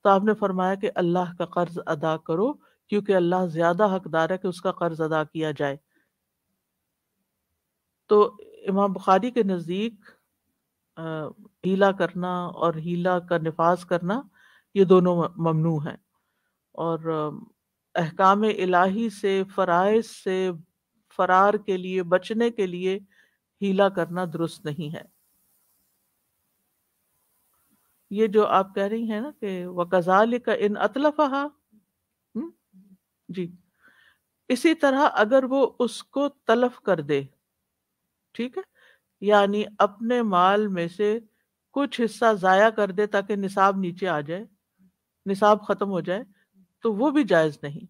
तो आपने फरमाया कि अल्लाह का कर्ज अदा करो क्योंकि अल्लाह ज्यादा हकदार है कि उसका कर्ज अदा किया जाए तो इमाम बुखारी के नज़दीक हीला करना और हीला का नफाज करना ये दोनों ममनू हैं और अहकाम इलाही से फ़राइज से फ़रार के लिए बचने के लिए हीला करना दुरुस्त नहीं है ये जो आप कह रही हैं ना कि वकजाल का इन अतलफा जी इसी तरह अगर वो उसको तलफ कर दे ठीक है यानी अपने माल में से कुछ हिस्सा जाया कर दे ताकि निसाब नीचे आ जाए निसाब खत्म हो जाए तो वो भी जायज नहीं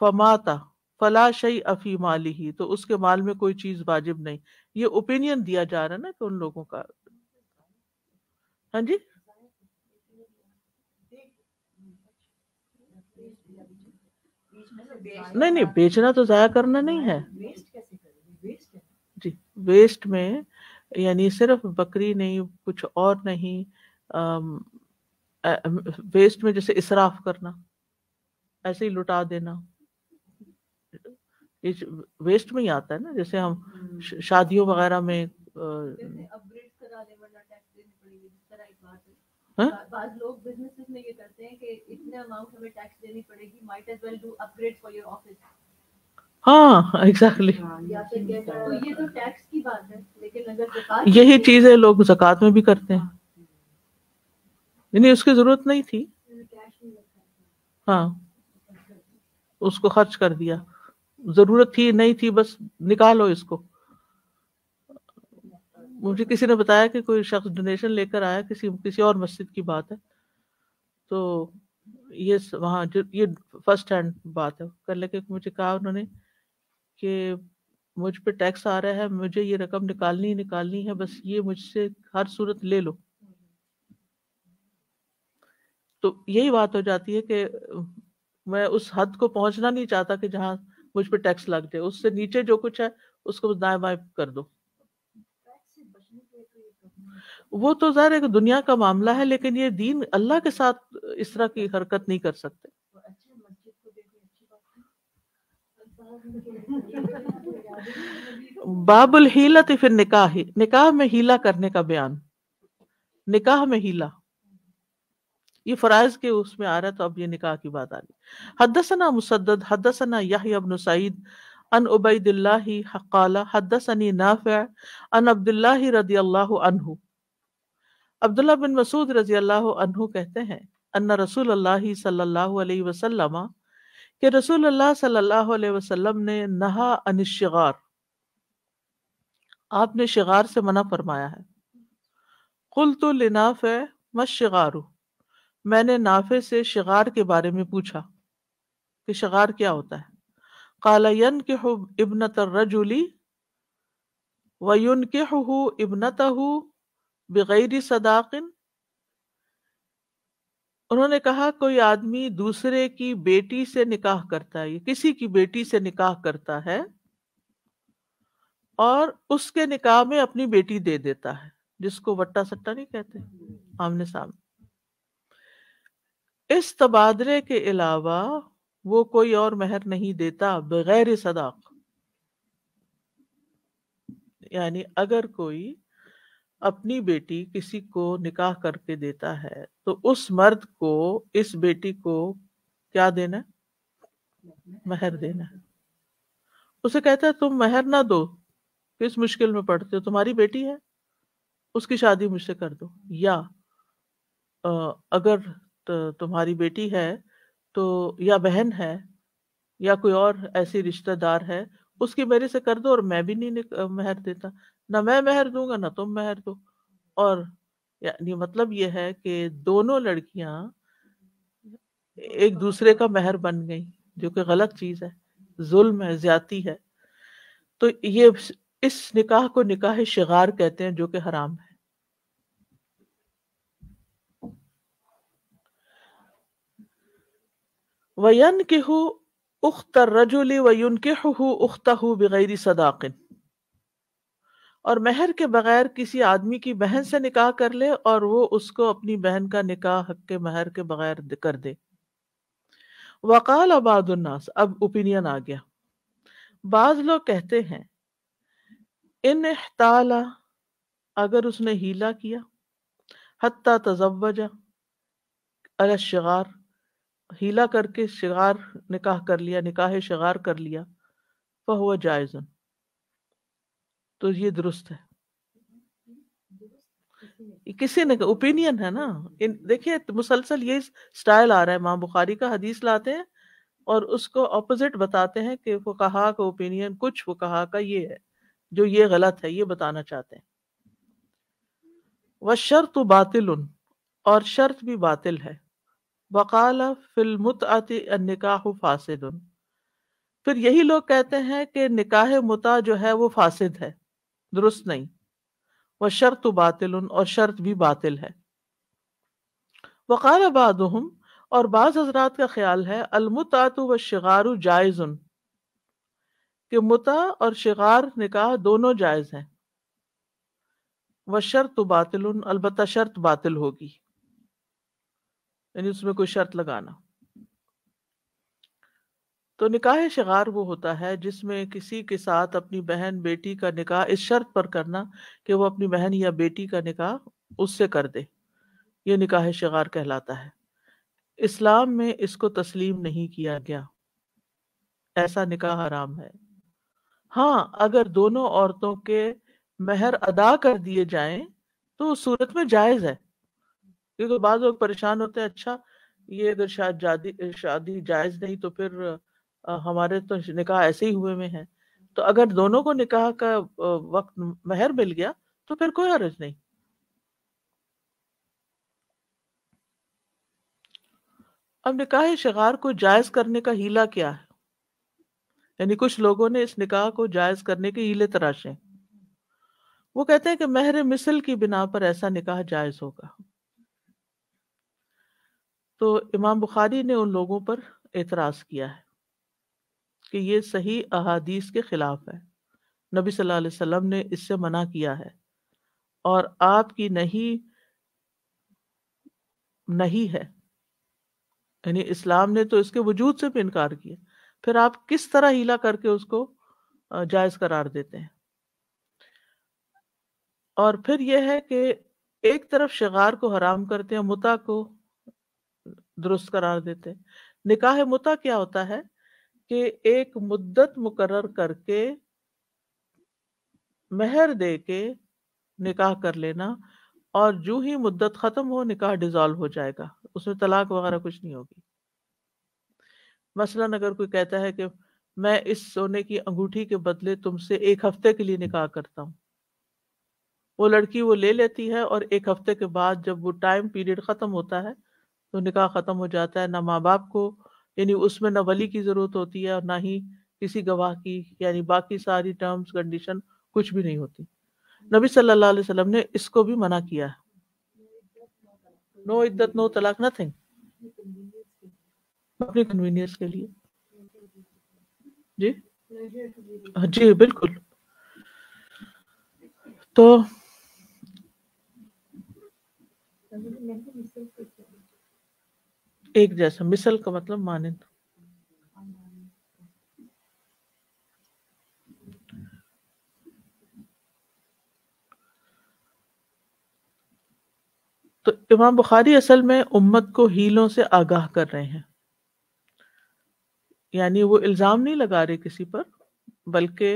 फमाता फला शई अफी माली ही तो उसके माल में कोई चीज वाजिब नहीं ये ओपिनियन दिया जा रहा है ना कि उन लोगों का हाँ जी नहीं नहीं बेचना तो जाया करना नहीं है वेस्ट में यानी सिर्फ बकरी नहीं कुछ और नहीं वेस्ट में जैसे इसराफ करना ऐसे ही लुटा देना इस वेस्ट में ही आता है ना जैसे हम हम्म। शादियों वगैरह में आ, हाँ? बाद लोग बिजनेसेस में ये करते हैं कि इतने अमाउंट हमें टैक्स देनी पड़ेगी might as well do upgrade for your office हाँ एग्जैक्टली हाँ, तो तो है यही चीजें लोग जक़ात में भी करते हैं हाँ। नहीं उसकी जरूरत नहीं थी हाँ उसको खर्च कर दिया जरूरत थी नहीं थी बस निकालो इसको मुझे किसी ने बताया कि कोई शख्स डोनेशन लेकर आया किसी किसी और मस्जिद की बात है तो ये वहाँ ये फर्स्ट हैंड बात है कर लेके मुझे कहा उन्होंने कि मुझ पे टैक्स आ रहा है मुझे ये रकम निकालनी निकालनी है बस ये मुझसे हर सूरत ले लो तो यही बात हो जाती है कि मैं उस हद को पहुंचना नहीं चाहता कि जहां मुझ पे टैक्स लग जाए उससे नीचे जो कुछ है उसको दाएं बाएं कर दो वो तो जाहिर है दुनिया का मामला है लेकिन ये दीन अल्लाह के साथ इस तरह की हरकत नहीं कर सकते बाबुल हीला हीलत तो फिर निकाह ही, निकाह में हीला करने का बयान निकाह में हीला ये फराज के उसमें आ रहा तो अब ये निकाह की बात आ गई हदसना मुसद्दद हदसना यही अब नुसाइद अन उबैदिल्ला हकाला हदसनी नाफ़ अन अब्दुल्ला रदी अल्लाह अनहु अब्दुल्ला बिन मसूद रजी अल्लाह अनहु कहते हैं अन्ना रसूल अल्लाह सल्लल्लाहु अलैहि वसल्लम कि रसूल सल्लल्लाहु अलैहि वसल्लम ने नहा अनिशगार आपने शिगार से मना फरमाया है कुल तो लिनाफ है मत शिगारू मैंने नाफे से शिगार के बारे में पूछा कि शिगार क्या होता है कालायन के हो इबन तरजुली वयुन के हो इबनत बगैर सदाकिन उन्होंने कहा कोई आदमी दूसरे की बेटी से निकाह करता है किसी की बेटी से निकाह करता है और उसके निकाह में अपनी बेटी दे देता है जिसको वट्टा सट्टा नहीं कहते आमने सामने इस तबादले के अलावा वो कोई और मेहर नहीं देता बगैर सदाक यानी अगर कोई अपनी बेटी किसी को निकाह करके देता है तो उस मर्द को इस बेटी को क्या देना महर देना उसे कहता है तुम महर ना दो किस मुश्किल में पड़ते हो तुम्हारी बेटी है उसकी शादी मुझसे कर दो या अगर तुम्हारी बेटी है तो या बहन है या कोई और ऐसी रिश्तेदार है उसकी मेरे से कर दो और मैं भी नहीं महर देता ना मैं मेहर दूंगा ना तुम मेहर दो और यानी मतलब ये है कि दोनों लड़कियां एक दूसरे का मेहर बन गई जो कि गलत चीज है जुल्म है ज्यादा है तो ये इस निकाह को निकाह शिगार कहते हैं जो कि हराम है वयन के हु उख्तर रजुली वयुन के हु उख्ता हु बगैरी सदाकिन और महर के बगैर किसी आदमी की बहन से निकाह कर ले और वो उसको अपनी बहन का निकाह हक के महर के बगैर कर दे वकाल अबादुलनास अब ओपिनियन आ गया बाज लोग कहते हैं इन ताला अगर उसने हीला किया हत्ता तजवजा शिगार हीला करके शिगार निकाह कर लिया निकाह शिगार कर लिया वह हुआ जायजन तो ये दुरुस्त है किसी ने ओपिनियन है ना देखिए मुसलसल ये स्टाइल आ रहा है माँ बुखारी का हदीस लाते हैं और उसको अपोजिट बताते हैं कि वो कहा का ओपिनियन कुछ वो कहा का ये है जो ये गलत है ये बताना चाहते हैं वह शर्त बातिल और शर्त भी बातिल है वकाल फिलमुत निकाह फासिद फिर यही लोग कहते हैं कि निकाह मुता जो है वो फासिद है दुरुस्त नहीं वह शर्त तो बातिल और शर्त भी बातिल है वक़ाल बादहम और बाज हजरात का ख्याल है अलमुतात व शिगार जायज़ कि मुता और शिगार निकाह दोनों जायज़ हैं व शर्त तो बातिल अलबत् शर्त बातिल होगी यानी उसमें कोई शर्त लगाना तो निकाह शिगार वो होता है जिसमें किसी के साथ अपनी बहन बेटी का निकाह इस शर्त पर करना कि वो अपनी बहन या बेटी का निकाह उससे कर दे ये निकाह शिगार कहलाता है इस्लाम में इसको तस्लीम नहीं किया गया ऐसा निकाह हराम है हाँ अगर दोनों औरतों के मेहर अदा कर दिए जाएं तो उस सूरत में जायज है क्योंकि बाद लोग परेशान होते हैं अच्छा ये अगर शायद शादी जायज नहीं तो फिर हमारे तो निकाह ऐसे ही हुए में है तो अगर दोनों को निकाह का वक्त महर मिल गया तो फिर कोई हर्ज नहीं अब निकाह शगार को जायज करने का हीला क्या है यानी कुछ लोगों ने इस निकाह को जायज करने के हीले तराशे वो कहते हैं कि महर मिसल की बिना पर ऐसा निकाह जायज होगा तो इमाम बुखारी ने उन लोगों पर एतराज किया है कि ये सही अहादीस के खिलाफ है नबी सल्लल्लाहु अलैहि वसल्लम ने इससे मना किया है और आपकी नहीं नहीं है यानी इस्लाम ने तो इसके वजूद से भी इनकार किया फिर आप किस तरह हीला करके उसको जायज करार देते हैं और फिर यह है कि एक तरफ शिगार को हराम करते हैं मुता को दुरुस्त करार देते हैं निकाह मुता क्या होता है कि एक मुद्दत मुकर करके महर दे के निकाह कर लेना और जो ही मुद्दत ख़त्म हो निकाह डिजॉल्व हो जाएगा उसमें तलाक वगैरह कुछ नहीं होगी मसलन अगर कोई कहता है कि मैं इस सोने की अंगूठी के बदले तुमसे एक हफ्ते के लिए निकाह करता हूँ वो लड़की वो ले लेती है और एक हफ्ते के बाद जब वो टाइम पीरियड ख़त्म होता है तो निकाह ख़त्म हो जाता है ना माँ बाप को यानी उसमें न वली की ज़रूरत होती है और ना ही किसी गवाह की यानी बाकी सारी टर्म्स कंडीशन कुछ भी नहीं होती नबी सल्लल्लाहु अलैहि वसल्लम ने इसको भी मना किया है नो इद्दत नो तलाक नथिंग अपनी कन्वीनियंस के लिए जी हाँ, जी बिल्कुल तो एक जैसा मिसल का मतलब मानंद तो इमाम बुखारी असल में उम्मत को हीलों से आगाह कर रहे हैं यानी वो इल्ज़ाम नहीं लगा रहे किसी पर बल्कि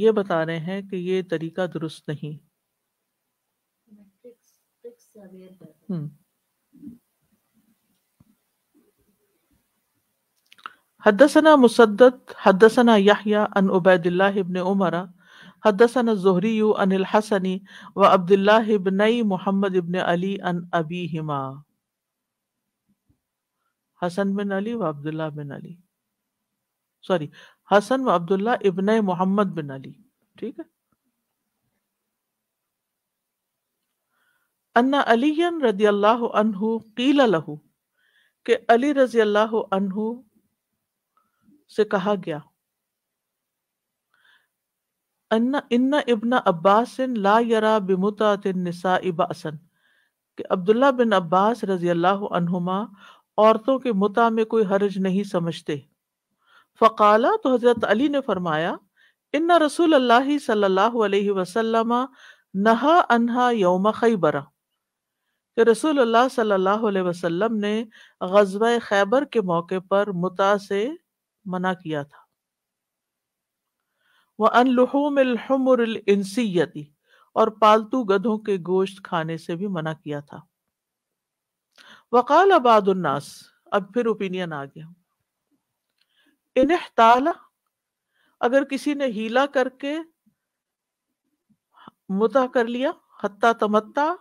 ये बता रहे हैं कि ये तरीका दुरुस्त नहीं हम्म हदसना मुसद्दत हदसना यहया अन उबैदिल्ला इबन उमरा हदसन ज़ुहरी अन हसनी व अब्दुल्ला इबनई मोहम्मद इबन अली अन अबी हिमा हसन बिन अली व Abdullah bin Ali sorry Hasan व अब्दुल्ला इबन मोहम्मद बिन अली ठीक है अन्ना अलीन रजी अल्लाह अनहु कीला लहू के अली रजी अल्लाह अनहु से कहा गया अन्ना इन्ना इब्ना अब्बास ला यरा बिमुता इबासन कि अब्दुल्ला बिन अब्बास रजी अल्लाह अनहुमा औरतों के मुता में कोई हर्ज नहीं समझते फ़काला तो हज़रत अली ने फरमाया इन्ना रसूल अल्लाह सल्लल्लाहु अलैहि वसल्लम नहा अनहा यौम खैबरा कि रसूल अल्लाह सल्लल्लाहु अलैहि वसल्लम ने गजवा खैबर के मौके पर मुता से मना किया था वह अनलुहूम और पालतू गधों के गोश्त खाने से भी मना किया था वकाल अबादुलनास अब फिर ओपिनियन आ गया इन्ह ताला अगर किसी ने हीला करके मुता कर लिया हत्ता तमत्ता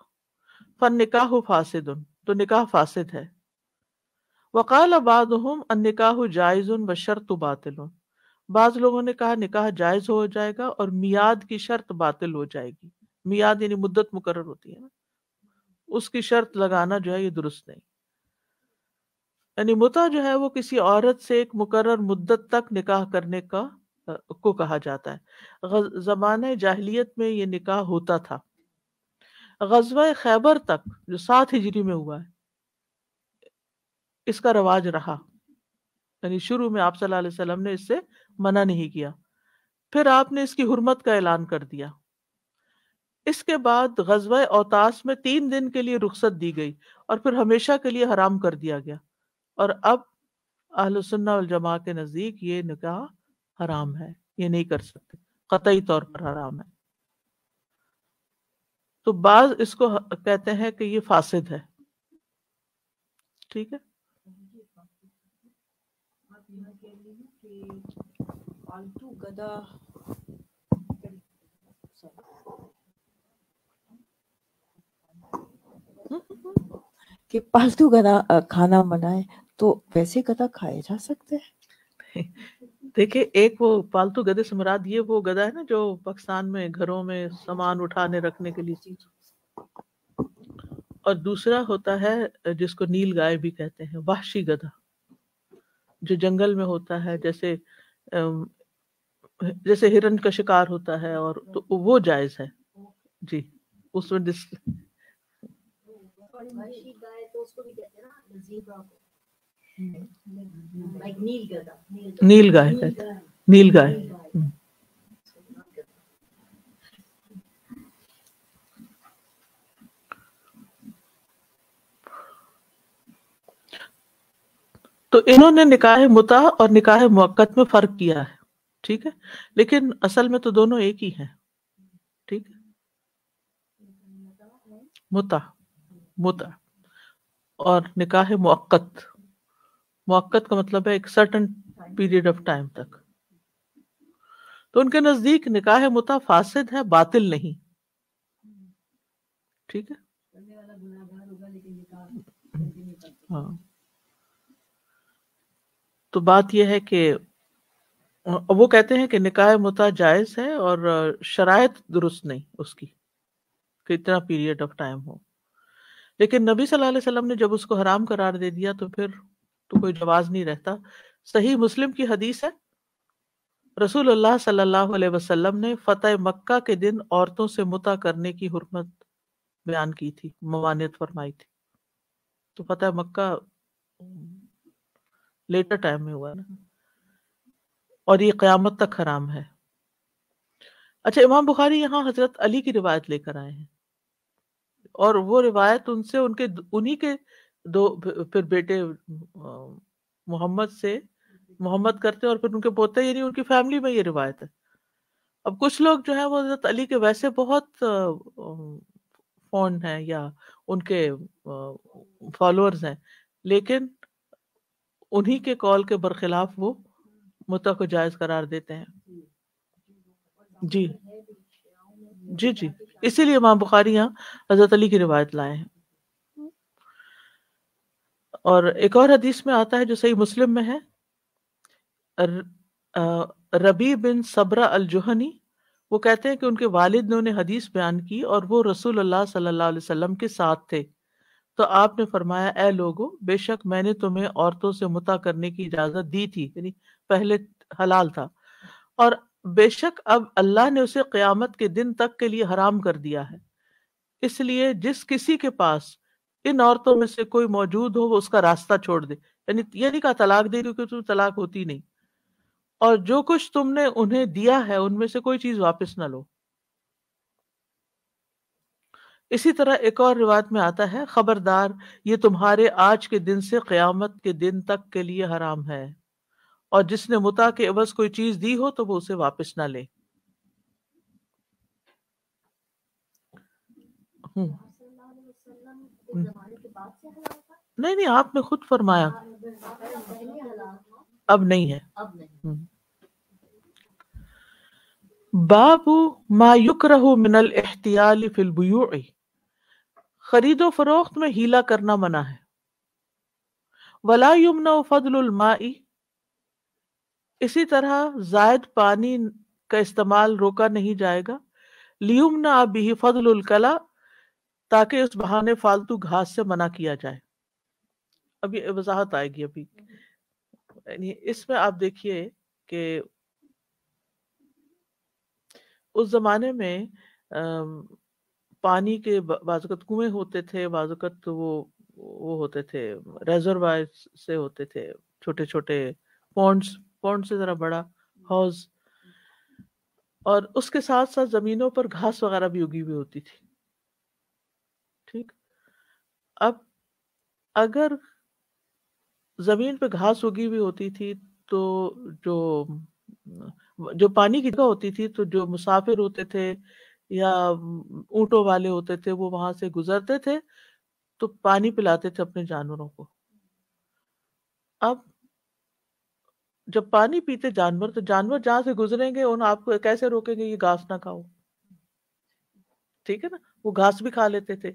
फन निकाह फासिद तो निकाह फासिद है वकाल आबादहम निकाह जायज़ व शर्त बातिल बाज़ लोगों ने कहा निकाह जायज़ हो जाएगा और मियाद की शर्त बातिल हो जाएगी मियाद यानी मुद्दत मुकर होती है ना उसकी शर्त लगाना जो है ये दुरुस्त नहीं यानी मुता जो है वो किसी औरत से एक मुकर मुद्दत तक निकाह करने का को कहा जाता है जमाना जाहलीत में ये निकाह होता था गजवा खैबर तक जो सात हिजरी में हुआ है इसका रवाज रहा यानी शुरू में आप सल्लल्लाहु अलैहि वसल्लम ने इससे मना नहीं किया फिर आपने इसकी हुरमत का ऐलान कर दिया इसके बाद गजवा औतास में तीन दिन के लिए रुख्सत दी गई और फिर हमेशा के लिए हराम कर दिया गया और अब अहलसन्ना जमा के नज़दीक ये निकाह हराम है ये नहीं कर सकते कतई तौर पर हराम है तो बाज इसको कहते हैं कि ये फासिद है ठीक है पालतू गधा कि पालतू गधा खाना बनाए तो वैसे गधा खाए जा सकते हैं देखिए एक वो पालतू गधे से मुराद ये वो गधा है ना जो पाकिस्तान में घरों में सामान उठाने रखने के लिए चीज और दूसरा होता है जिसको नील गाय भी कहते हैं वाशी गधा जो जंगल में होता है जैसे जैसे हिरण का शिकार होता है और तो वो जायज है जी उसमें दिस... नील गाय नील गाय तो इन्होंने निकाह मुता और निकाह मुक्कत में फर्क किया है ठीक है लेकिन असल में तो दोनों एक ही हैं ठीक है मुता मुता और निकाह मुक्कत मुक्कत का मतलब है एक सर्टन पीरियड ऑफ टाइम तक तो उनके नजदीक निकाह मुता फासिद है बातिल नहीं ठीक है हाँ तो बात यह है कि वो कहते हैं कि निकाय मुता जायज है और शराय दुरुस्त नहीं उसकी कि इतना पीरियड ऑफ टाइम हो लेकिन नबी सल्लल्लाहु अलैहि वसल्लम ने जब उसको हराम करार दे दिया तो फिर तो कोई जवाब नहीं रहता सही मुस्लिम की हदीस है रसूलुल्लाह सल्लल्लाहु अलैहि वसल्लम ने फतेह मक्का के दिन औरतों से मुता करने की हरमत बयान की थी मवानियत फरमाई थी तो फतेह मक्का लेटर टाइम में हुआ ना और ये क़यामत तक हराम है अच्छा इमाम बुखारी यहाँ हजरत अली की रिवायत लेकर आए हैं और वो रिवायत उनसे उनके उन्हीं के दो फिर बेटे मोहम्मद से मोहम्मद करते हैं और फिर उनके पोते यानी उनकी फैमिली में ये रिवायत है अब कुछ लोग जो है वो हजरत अली के वैसे बहुत फोन हैं या उनके फॉलोअर्स हैं लेकिन उन्हीं के कॉल के बरखिलाफ वो मुता को जायज करार देते हैं जी जी जी इसीलिए इमाम बुखारी यहाँ हजरत अली की रिवायत लाए हैं और एक और हदीस में आता है जो सही मुस्लिम में है रबी बिन सबरा अल जोहनी वो कहते हैं कि उनके वालिद ने उन्हें हदीस बयान की और वो रसूल अल्लाह सल्लल्लाहु अलैहि वसल्लम के साथ थे तो आपने फरमाया ए लोगो बेशक मैंने तुम्हें औरतों से मुता करने की इजाजत दी थी यानी पहले हलाल था और बेशक अब अल्लाह ने उसे क़यामत के दिन तक के लिए हराम कर दिया है इसलिए जिस किसी के पास इन औरतों में से कोई मौजूद हो वो उसका रास्ता छोड़ दे यानी ये नहीं कहा तलाक दे क्योंकि तुम तलाक होती नहीं और जो कुछ तुमने उन्हें दिया है उनमें से कोई चीज वापस ना लो इसी तरह एक और रिवायत में आता है खबरदार ये तुम्हारे आज के दिन से क्यामत के दिन तक के लिए हराम है और जिसने मुता के अवस कोई चीज दी हो तो वो उसे वापस ना ले हम्म। नहीं नहीं आपने खुद फरमाया अब नहीं है हम्म। बाबू मायुक रहो मिनल एहतियाली फिलबुई खरीदो फरोख्त में हीला करना मना है वला यमुना फदलमाई इसी तरह जायद पानी का इस्तेमाल रोका नहीं जाएगा लियुमना अभी फजलकला ताकि उस बहाने फालतू घास से मना किया जाए अभी वजाहत आएगी अभी इसमें आप देखिए कि उस जमाने में पानी के बाजुकत कुएं होते थे बाजत वो वो होते थे रेजरवायर से होते थे छोटे छोटे पॉन्ड्स पॉन्ड से जरा बड़ा हाउस और उसके साथ साथ जमीनों पर घास वगैरह भी उगी हुई होती थी ठीक अब अगर जमीन पर घास उगी हुई होती थी तो जो जो पानी की जगह होती थी तो जो मुसाफिर होते थे या ऊँटों वाले होते थे वो वहां से गुजरते थे तो पानी पिलाते थे अपने जानवरों को अब जब पानी पीते जानवर तो जानवर जहां से गुजरेंगे उन आपको कैसे रोकेंगे ये घास ना खाओ ठीक है ना वो घास भी खा लेते थे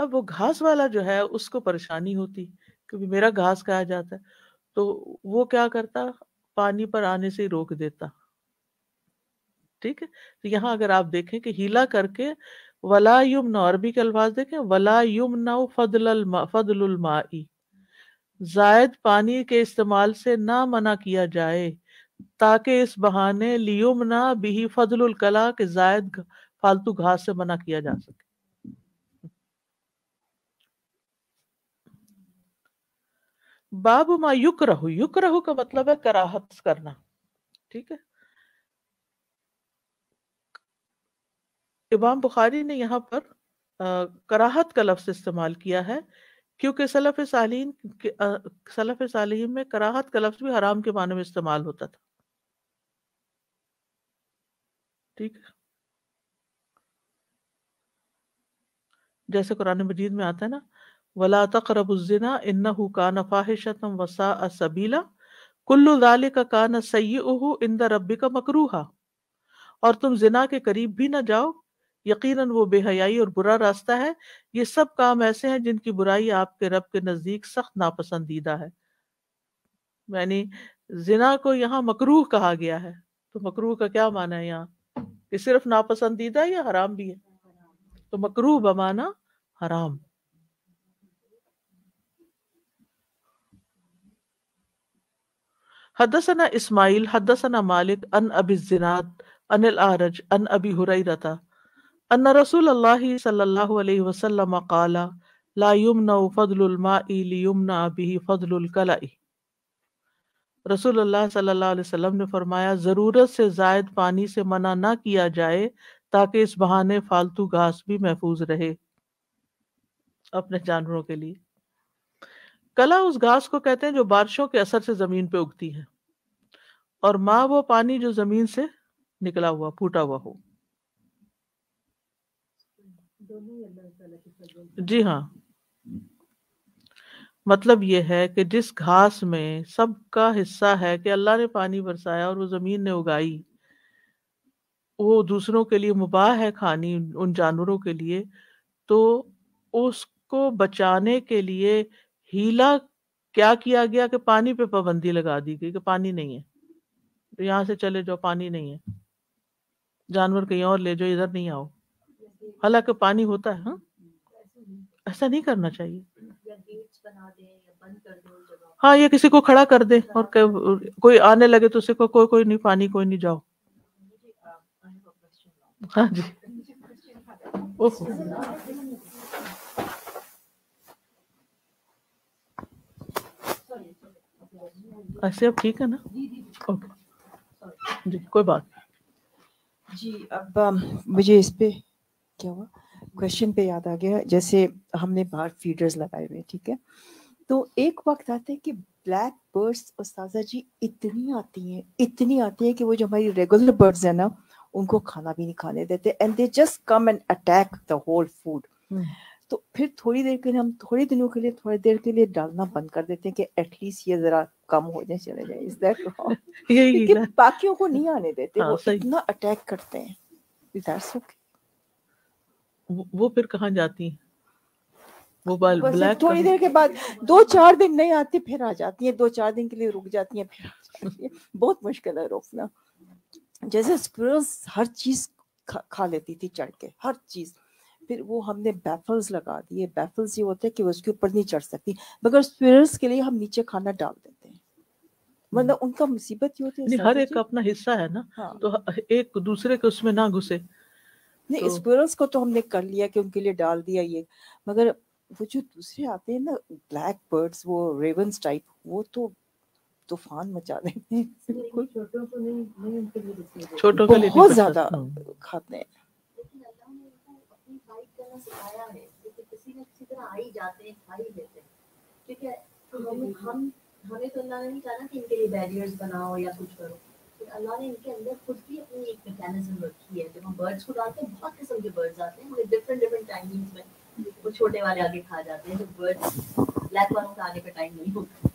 अब वो घास वाला जो है उसको परेशानी होती क्योंकि मेरा घास खाया जाता है तो वो क्या करता पानी पर आने से ही रोक देता ठीक है तो यहाँ अगर आप देखें कि हीला करके वला युमना अरबी के अल्फाज देखें वला युमना फदल फदलमाई जायद पानी के इस्तेमाल से ना मना किया जाए ताकि इस बहाने लियुमना बिही फजल कला के जायद फालतू घास से मना किया जा सके बाब मा युक रहू युक रहू का मतलब है कराहत करना ठीक है इमाम बुखारी ने यहाँ पर आ, कराहत का लफ्ज इस्तेमाल किया है क्योंकि सलफ सालीन सलफ सालीन में कराहत का लफ्ज भी हराम के मानों में इस्तेमाल होता था ठीक है जैसे कुरान मजीद में आता है ना वला तकरबुजना इन्ना का नफाहिशतम वसा सबीला कुल्लु दाल का कान सही इंदा रबी का मकरूहा और तुम जिना के करीब भी ना जाओ यकीनन वो बेहयाई और बुरा रास्ता है ये सब काम ऐसे हैं जिनकी बुराई आपके रब के नज़दीक सख्त नापसंदीदा है यानी जिना को यहाँ मकरूह कहा गया है तो मकरूह का क्या माना है यहाँ कि सिर्फ नापसंदीदा या हराम भी है तो मकरूह बमाना हराम حدثنا اسماعيل हदसना मालिक अन अबी الزناد अनिल आरज अन अबी هريره अन रसूल अल्लाह सल्लल्लाहु अलैहि वसल्लम काला ला युमना फजलुल माई लियुमना बिही फजलुल कलाई रसूल अल्लाह सल्लल्लाहु अलैहि वसल्लम ने फरमाया ज़रूरत से जायद पानी से मना ना किया जाए ताकि इस बहाने फालतू घास भी महफूज रहे अपने जानवरों के लिए कला उस घास को कहते हैं जो बारिशों के असर से ज़मीन पे उगती है और माँ वो पानी जो ज़मीन से निकला हुआ फूटा हुआ हो जी हाँ मतलब यह है कि जिस घास में सबका हिस्सा है कि अल्लाह ने पानी बरसाया और वो जमीन ने उगाई वो दूसरों के लिए मुबाह है खानी उन जानवरों के लिए तो उसको बचाने के लिए हीला क्या किया गया कि पानी पे पाबंदी लगा दी गई कि पानी नहीं है तो यहाँ से चले जाओ पानी नहीं है जानवर कहीं और ले जाओ इधर नहीं आओ हालांकि पानी होता है हा? तो ऐसा नहीं करना चाहिए हाँ ये किसी को खड़ा कर दे और कोई आने लगे तो उसे को, कोई कोई नहीं पानी कोई नहीं जाओ हाँ जी ओहो ऐसे अब ठीक है ना ओके जी कोई बात जी अब मुझे इस पे क्या हुआ क्वेश्चन पे याद आ गया जैसे हमने बाहर फीडर्स लगाए हुए ठीक है तो एक वक्त आता है कि ब्लैक बर्ड्स और साजा जी इतनी आती हैं इतनी आती हैं कि वो जो हमारी रेगुलर बर्ड्स है ना उनको खाना भी नहीं खाने देते and they just come and attack the whole food तो फिर थोड़ी देर के लिए हम थोड़े दिनों के लिए थोड़ी देर के लिए डालना बंद कर देते हैं कि एटलीस्ट ये जरा कम हो जाए चले जाए इज दैट बाकियों को नहीं आने देते हाँ, वो इतना अटैक करते हैं दैट्स ओके वो फिर कहा जाती हैं वो बाल ब्लैक थोड़ी देर के बाद दो चार दिन नहीं आती फिर आ जाती है दो चार दिन के लिए रुक जाती है फिर बहुत मुश्किल है रोकना जैसे स्क्विरल्स हर चीज खा, खा लेती थी चढ़ के हर चीज फिर वो हमने बैफल्स लगा दिए बैफल्स ये होते हैं कि वो उसके ऊपर नहीं चढ़ सकती मगर स्पिरल्स के लिए हम नीचे खाना डाल देते हैं मतलब हम्म। उनका मुसीबत ही होती है हर एक अपना हिस्सा है ना हाँ। तो एक दूसरे के उसमें ना घुसे नहीं स्क्विरल्स तो को तो हमने कर लिया कि उनके लिए डाल दिया ये मगर वो जो दूसरे आते हैं ना ब्लैक बर्ड्स वो रेवंस टाइप वो तो तूफान मचा देते हैं छोटों को बहुत ज्यादा हाँ। खाते हैं ठीक है हम हमें तो अल्लाह ने नहीं कहा ना कि इनके लिए बैरियर्स बनाओ या कुछ करो फिर अल्लाह ने इनके अंदर खुद भी अपनी एक मैकेनिज्म रखी है जब हम बर्ड्स को डालते हैं बहुत किस्म के बर्ड्स आते हैं उन्हें डिफरेंट डिफरेंट टाइमिंग्स में वो छोटे वाले आगे खा जाते हैं जब बर्ड्स ब्लैक वालों का आने का टाइम नहीं होता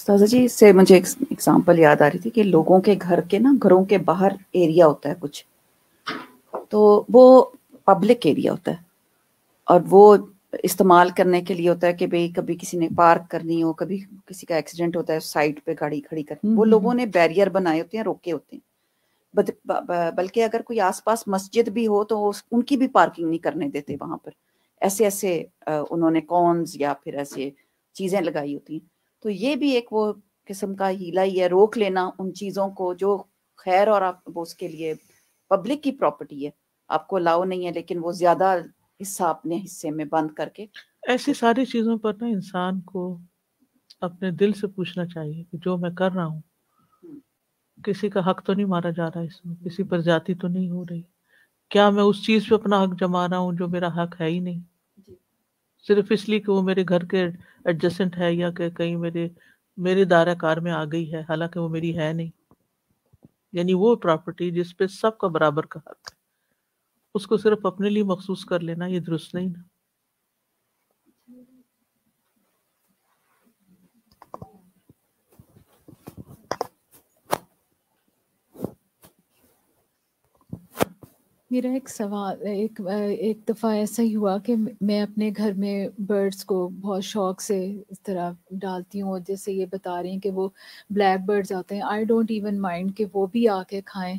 उस्ताजा जी इससे मुझे एक एग्जाम्पल याद आ रही थी कि लोगों के घर के ना घरों के बाहर एरिया होता है कुछ तो वो पब्लिक एरिया होता है और वो इस्तेमाल करने के लिए होता है कि भाई कभी किसी ने पार्क करनी हो कभी किसी का एक्सीडेंट होता है साइड पे गाड़ी खड़ी करनी वो हम्म। लोगों ने बैरियर बनाए होते हैं रोके होते हैं बल्कि अगर कोई आसपास मस्जिद भी हो तो उनकी भी पार्किंग नहीं करने देते वहां पर ऐसे ऐसे उन्होंने कॉन्स या फिर ऐसे चीजें लगाई होती हैं तो ये भी एक वो किस्म का हीला ही है रोक लेना उन चीजों को जो खैर और आप वो उसके लिए पब्लिक की प्रॉपर्टी है आपको अलाउ नहीं है लेकिन वो ज्यादा हिस्सा अपने हिस्से में बंद करके ऐसी सारी चीज़ों पर ना इंसान को अपने दिल से पूछना चाहिए कि जो मैं कर रहा हूँ हम्म। किसी का हक तो नहीं मारा जा रहा इसमें किसी पर जाति तो नहीं हो रही क्या मैं उस चीज़ पे अपना हक जमा रहा हूँ जो मेरा हक है ही नहीं सिर्फ इसलिए कि वो मेरे घर के एडजस्टेंट है या कि कहीं मेरे मेरे दायरा कार में आ गई है हालांकि वो मेरी है नहीं यानी वो प्रॉपर्टी जिसपे सबका बराबर का हक है उसको सिर्फ अपने लिए मखसूस कर लेना ये दुरुस्त नहीं ना मेरा एक सवाल एक एक दफ़ा ऐसा ही हुआ कि मैं अपने घर में बर्ड्स को बहुत शौक से इस तरह डालती हूँ जैसे ये बता रही हैं कि वो ब्लैक बर्ड्स आते हैं आई डोंट इवन माइंड कि वो भी आके खाएं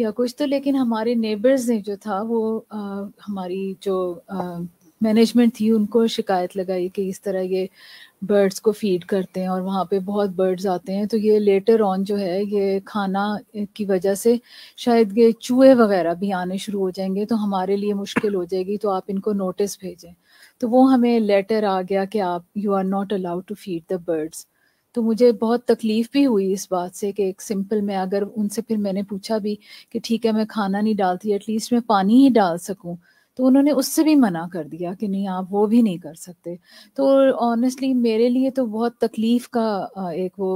या कुछ तो लेकिन हमारे नेबर्स ने जो था वो आ, हमारी जो मैनेजमेंट थी उनको शिकायत लगाई कि इस तरह ये बर्ड्स को फीड करते हैं और वहाँ पे बहुत बर्ड्स आते हैं तो ये लेटर ऑन जो है ये खाना की वजह से शायद ये चूहे वगैरह भी आने शुरू हो जाएंगे तो हमारे लिए मुश्किल हो जाएगी तो आप इनको नोटिस भेजें तो वो हमें लेटर आ गया कि आप you are not allowed to feed the birds तो मुझे बहुत तकलीफ भी हुई इस बात से कि एक सिंपल में अगर उनसे फिर मैंने पूछा भी कि ठीक है मैं खाना नहीं डालती एटलीस्ट मैं पानी ही डाल सकूं तो उन्होंने उससे भी मना कर दिया कि नहीं आप वो भी नहीं कर सकते तो ऑनेस्टली मेरे लिए तो बहुत तकलीफ़ का एक वो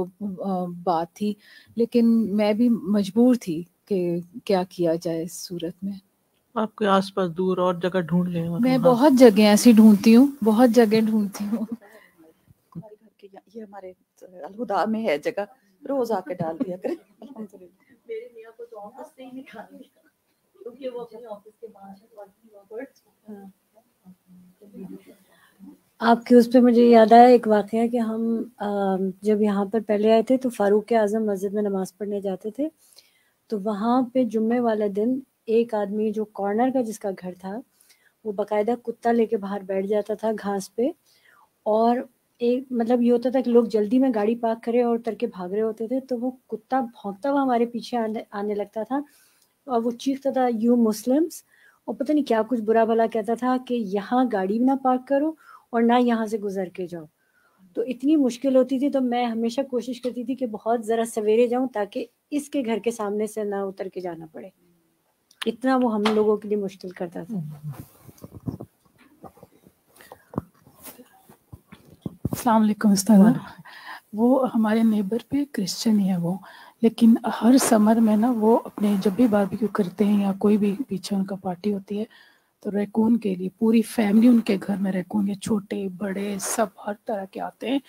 बात थी लेकिन मैं भी मजबूर थी कि क्या किया जाए इस सूरत में आपके आसपास दूर और जगह ढूंढ लें मैं मैं तो हाँ। बहुत जगह ऐसी ढूंढती हूँ बहुत जगह ढूंढती हूँ ये हमारे अलहुदा में है जगह रोज आके डाल दिया करें मेरे मियाँ को तो ऑफिस से ही निकाल क्योंकि वो अपने ऑफिस के बाहर तो हाँ। आपके उस पर मुझे याद आया एक वाक़ है कि हम जब यहाँ पर पहले आए थे तो फ़ारूक आज़म मस्जिद में नमाज़ पढ़ने जाते थे तो वहाँ पे जुम्मे वाले दिन एक आदमी जो कॉर्नर का जिसका घर था वो बकायदा कुत्ता लेके बाहर बैठ जाता था घास पे और एक मतलब ये होता था कि लोग जल्दी में गाड़ी पार्क करे और तरके भाग रहे होते थे तो वो कुत्ता भौंकता हुआ हमारे पीछे आने आने लगता था और वो चीखता था यू मुस्लिम्स और पता नहीं क्या कुछ बुरा भला कहता था कि यहाँ गाड़ी ना पार्क करो और ना यहाँ से गुजर के जाओ तो इतनी मुश्किल होती थी तो मैं हमेशा कोशिश करती थी कि बहुत ज़रा सवेरे जाऊँ ताकि इसके घर के सामने से ना उतर के जाना पड़े इतना वो हम लोगों के लिए मुश्किल करता था हम्म, हम्म, हम्म। अलैक्म उस्ताद वो हमारे नेबर पे क्रिश्चियन है वो लेकिन हर समर में ना वो अपने जब भी बारबेक्यू करते हैं या कोई भी पीछे उनका पार्टी होती है तो रैकून के लिए पूरी फैमिली उनके घर में रैकून के छोटे बड़े सब हर तरह के आते हैं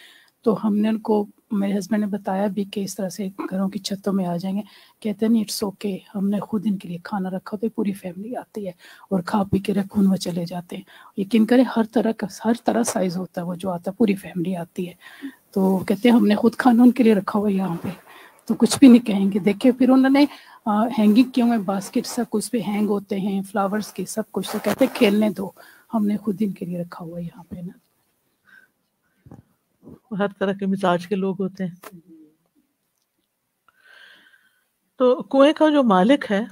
तो हमने उनको मेरे हस्बैंड ने बताया भी कि इस तरह से घरों की छतों में आ जाएंगे कहते हैं इट्स ओके हमने खुद इनके लिए खाना रखा तो पूरी फैमिली आती है और खा पी के रखून में चले जाते हैं यकीन करें हर तरह का हर तरह साइज़ होता है वो जो आता है पूरी फैमिली आती है तो कहते हैं हमने खुद खाना उनके लिए रखा हुआ है यहाँ पे तो कुछ भी नहीं कहेंगे देखे फिर उन्होंने हैंगिंग किए हुए बास्केट सब कुछ पे हैंग होते हैं फ्लावर्स के सब कुछ तो कहते खेलने दो हमने खुद इनके लिए रखा हुआ है यहाँ पे ना हर तरह के मिजाज के लोग होते हैं तो कुएं का जो मालिक है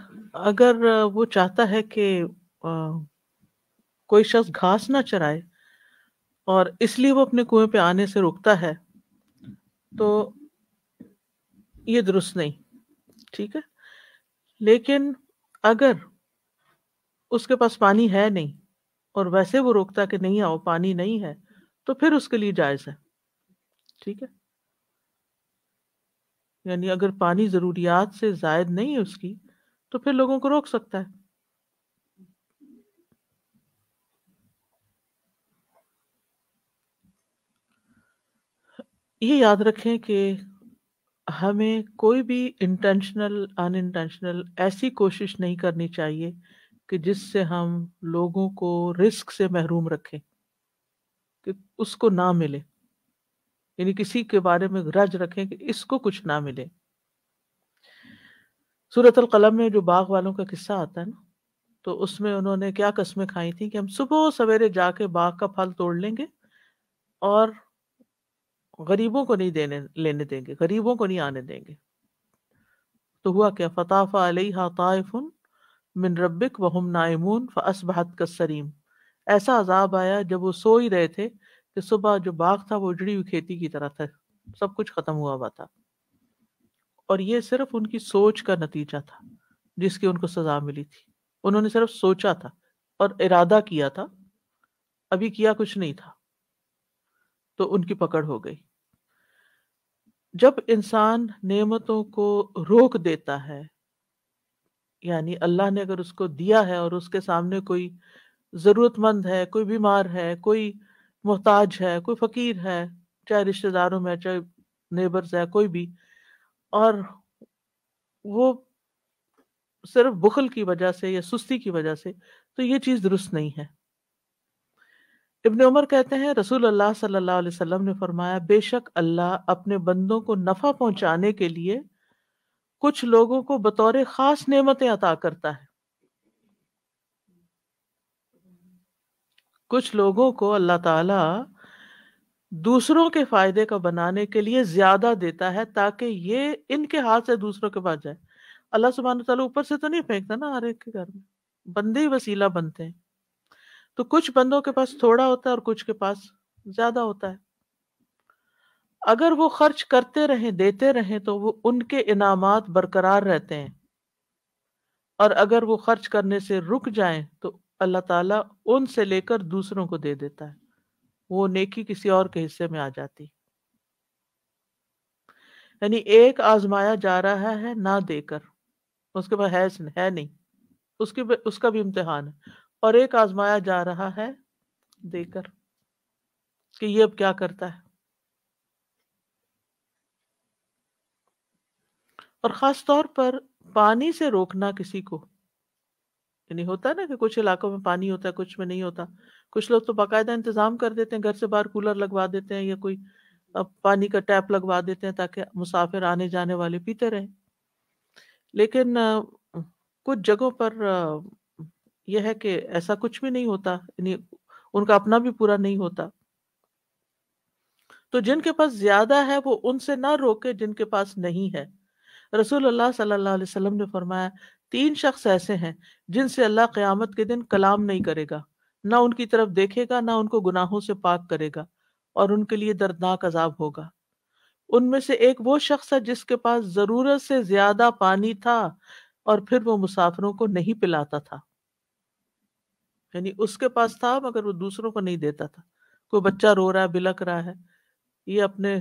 अगर वो चाहता है कि कोई शख्स घास ना चराए और इसलिए वो अपने कुएं पे आने से रोकता है तो ये दुरुस्त नहीं ठीक है लेकिन अगर उसके पास पानी है नहीं और वैसे वो रोकता कि नहीं आओ पानी नहीं है तो फिर उसके लिए जायज़ है ठीक है यानी अगर पानी ज़रूरियात से जायद नहीं है उसकी तो फिर लोगों को रोक सकता है ये याद रखें कि हमें कोई भी इंटेंशनल अन इंटेंशनल ऐसी कोशिश नहीं करनी चाहिए कि जिससे हम लोगों को रिस्क से महरूम रखें कि उसको ना मिले यानी किसी के बारे में रज रखें कि इसको कुछ ना मिले सूरत कलम में जो बाग वालों का किस्सा आता है ना तो उसमें उन्होंने क्या कस्में खाई थी कि हम सुबह सवेरे जाके बाग का फल तोड़ लेंगे और गरीबों को नहीं देने लेने देंगे गरीबों को नहीं आने देंगे तो हुआ क्या फताफा अलहा ताइफुन मिन रबिक वहम नायमून फसबहत कसरीम ऐसा अजाब आया जब वो सो ही रहे थे कि सुबह जो बाग था वो उजड़ी हुई खेती की तरह था सब कुछ खत्म हुआ हुआ था और ये सिर्फ उनकी सोच का नतीजा था जिसकी उनको सजा मिली थी उन्होंने सिर्फ सोचा था और इरादा किया था अभी किया कुछ नहीं था तो उनकी पकड़ हो गई जब इंसान नेमतों को रोक देता है यानी अल्लाह ने अगर उसको दिया है और उसके सामने कोई जरूरतमंद है कोई बीमार है कोई मोहताज है कोई फकीर है चाहे रिश्तेदारों में चाहे नेबर्स है कोई भी और वो सिर्फ बुखल की वजह से या सुस्ती की वजह से तो ये चीज़ दुरुस्त नहीं है इब्ने उमर कहते हैं रसूल अल्लाह सल्लल्लाहु अलैहि वसल्लम ने फरमाया बेशक अल्लाह अपने बंदों को नफ़ा पहुंचाने के लिए कुछ लोगों को बतौर ख़ास नेमतें अता करता है कुछ लोगों को अल्लाह ताला दूसरों के फायदे का बनाने के लिए ज्यादा देता है ताकि ये इनके हाथ से दूसरों के पास जाए अल्लाह सुबहान तला ऊपर से तो नहीं फेंकता ना हर एक के घर में बंदे ही वसीला बनते हैं तो कुछ बंदों के पास थोड़ा होता है और कुछ के पास ज्यादा होता है अगर वो खर्च करते रहें देते रहें तो वो उनके इनाम बरकरार रहते हैं और अगर वो खर्च करने से रुक जाए तो अल्लाह ताला उनसे लेकर दूसरों को दे देता है वो नेकी किसी और के हिस्से में आ जाती यानी एक आजमाया जा रहा है ना देकर उसके पास है है नहीं उसके उसका भी इम्तिहान है और एक आजमाया जा रहा है देकर कि ये अब क्या करता है और खास तौर पर पानी से रोकना किसी को यानी होता है ना कि कुछ इलाकों में पानी होता है कुछ में नहीं होता कुछ लोग तो बाकायदा इंतजाम कर देते हैं घर से बाहर कूलर लगवा देते हैं या कोई पानी का टैप लगवा देते हैं ताकि मुसाफिर आने जाने वाले पीते रहें लेकिन कुछ जगहों पर यह है कि ऐसा कुछ भी नहीं होता यानी उनका अपना भी पूरा नहीं होता तो जिनके पास ज्यादा है वो उनसे ना रोके जिनके पास नहीं है रसूल अल्लाह सल्लल्लाहु अलैहि वसल्लम ने फरमाया तीन शख्स ऐसे हैं जिनसे अल्लाह क्यामत के दिन कलाम नहीं करेगा ना उनकी तरफ देखेगा ना उनको गुनाहों से पाक करेगा और उनके लिए दर्दनाक अजाब होगा उनमें से एक वो शख्स है जिसके पास ज़रूरत से ज़्यादा पानी था और फिर वो मुसाफिरों को नहीं पिलाता था यानी उसके पास था मगर वो दूसरों को नहीं देता था कोई बच्चा रो रहा है बिलक रहा है ये अपने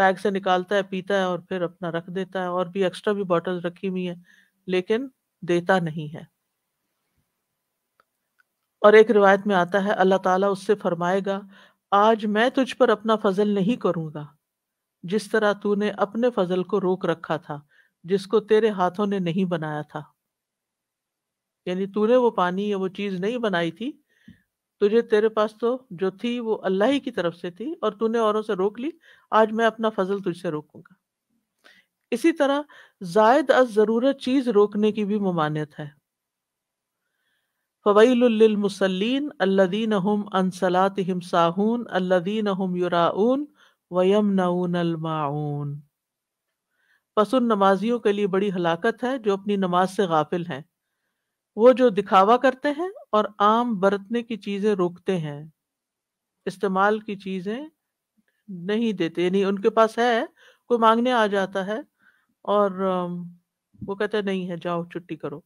बैग से निकालता है पीता है और फिर अपना रख देता है और भी एक्स्ट्रा भी बॉटल रखी हुई है लेकिन देता नहीं है और एक रिवायत में आता है अल्लाह ताला उससे फरमाएगा आज मैं तुझ पर अपना फजल नहीं करूंगा जिस तरह तूने अपने फजल को रोक रखा था जिसको तेरे हाथों ने नहीं बनाया था यानी तूने वो पानी या वो चीज नहीं बनाई थी तुझे तेरे पास तो जो थी वो अल्लाह ही की तरफ से थी और तूने औरों से रोक ली आज मैं अपना फजल तुझसे रोकूंगा इसी तरह जायद अज ज़रूरत चीज़ रोकने की भी ममानियत है फ़वैलमसलिन अल्लादीन हम अनसलात हम साहून अल्लादीन हम युराउन वयम नऊन पस उन नमाजियों के लिए बड़ी हलाकत है जो अपनी नमाज से गाफिल हैं वो जो दिखावा करते हैं और आम बरतने की चीज़ें रोकते हैं इस्तेमाल की चीज़ें नहीं देते यानी उनके पास है कोई मांगने आ जाता है और वो कहते नहीं है जाओ छुट्टी करो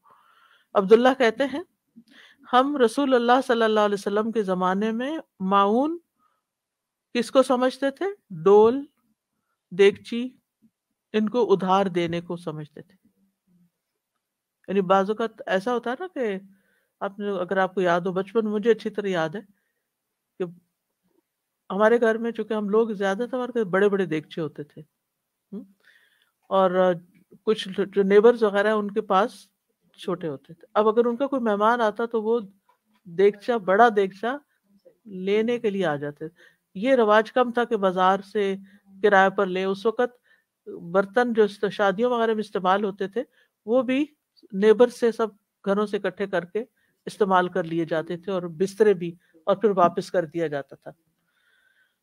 अब्दुल्ला कहते हैं हम रसूल अल्लाह सल्लल्लाहु अलैहि वसल्लम के ज़माने में माउन किसको समझते थे डोल देगची इनको उधार देने को समझते थे यानी बाजू का ऐसा होता है ना कि आपने अगर आपको याद हो बचपन मुझे अच्छी तरह याद है कि हमारे घर में चूंकि हम लोग ज्यादा बड़े बड़े देगचे होते थे और कुछ जो नेबर्स वगैरह उनके पास छोटे होते थे अब अगर उनका कोई मेहमान आता तो वो देखचा बड़ा देखचा लेने के लिए आ जाते थे ये रिवाज कम था कि बाजार से किराए पर ले उस वक्त बर्तन जो शादियों वगैरह में इस्तेमाल होते थे वो भी नेबर से सब घरों से इकट्ठे करके इस्तेमाल कर लिए जाते थे और बिस्तरे भी और फिर वापस कर दिया जाता था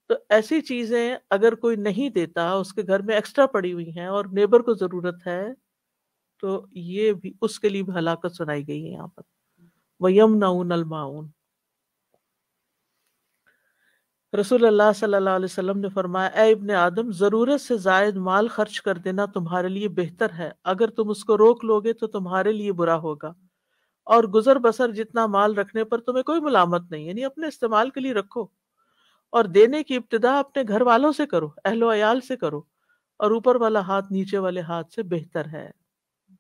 तो ऐसी चीजें अगर कोई नहीं देता उसके घर में एक्स्ट्रा पड़ी हुई हैं और नेबर को जरूरत है तो ये भी उसके लिए भी हलाकत सुनाई गई है यहाँ पर वयम नाउन अलमाउन रसूल अल्लाह सल्लल्लाहु अलैहि वसल्लम ने फरमाया इब्ने आदम ज़रूरत से जायद माल खर्च कर देना तुम्हारे लिए बेहतर है अगर तुम उसको रोक लोगे तो तुम्हारे लिए बुरा होगा और गुजर बसर जितना माल रखने पर तुम्हें कोई मलामत नहीं यानी अपने इस्तेमाल के लिए रखो और देने की इब्तदा अपने घर वालों से करो अहलो अयाल से करो और ऊपर वाला हाथ नीचे वाले हाथ से बेहतर है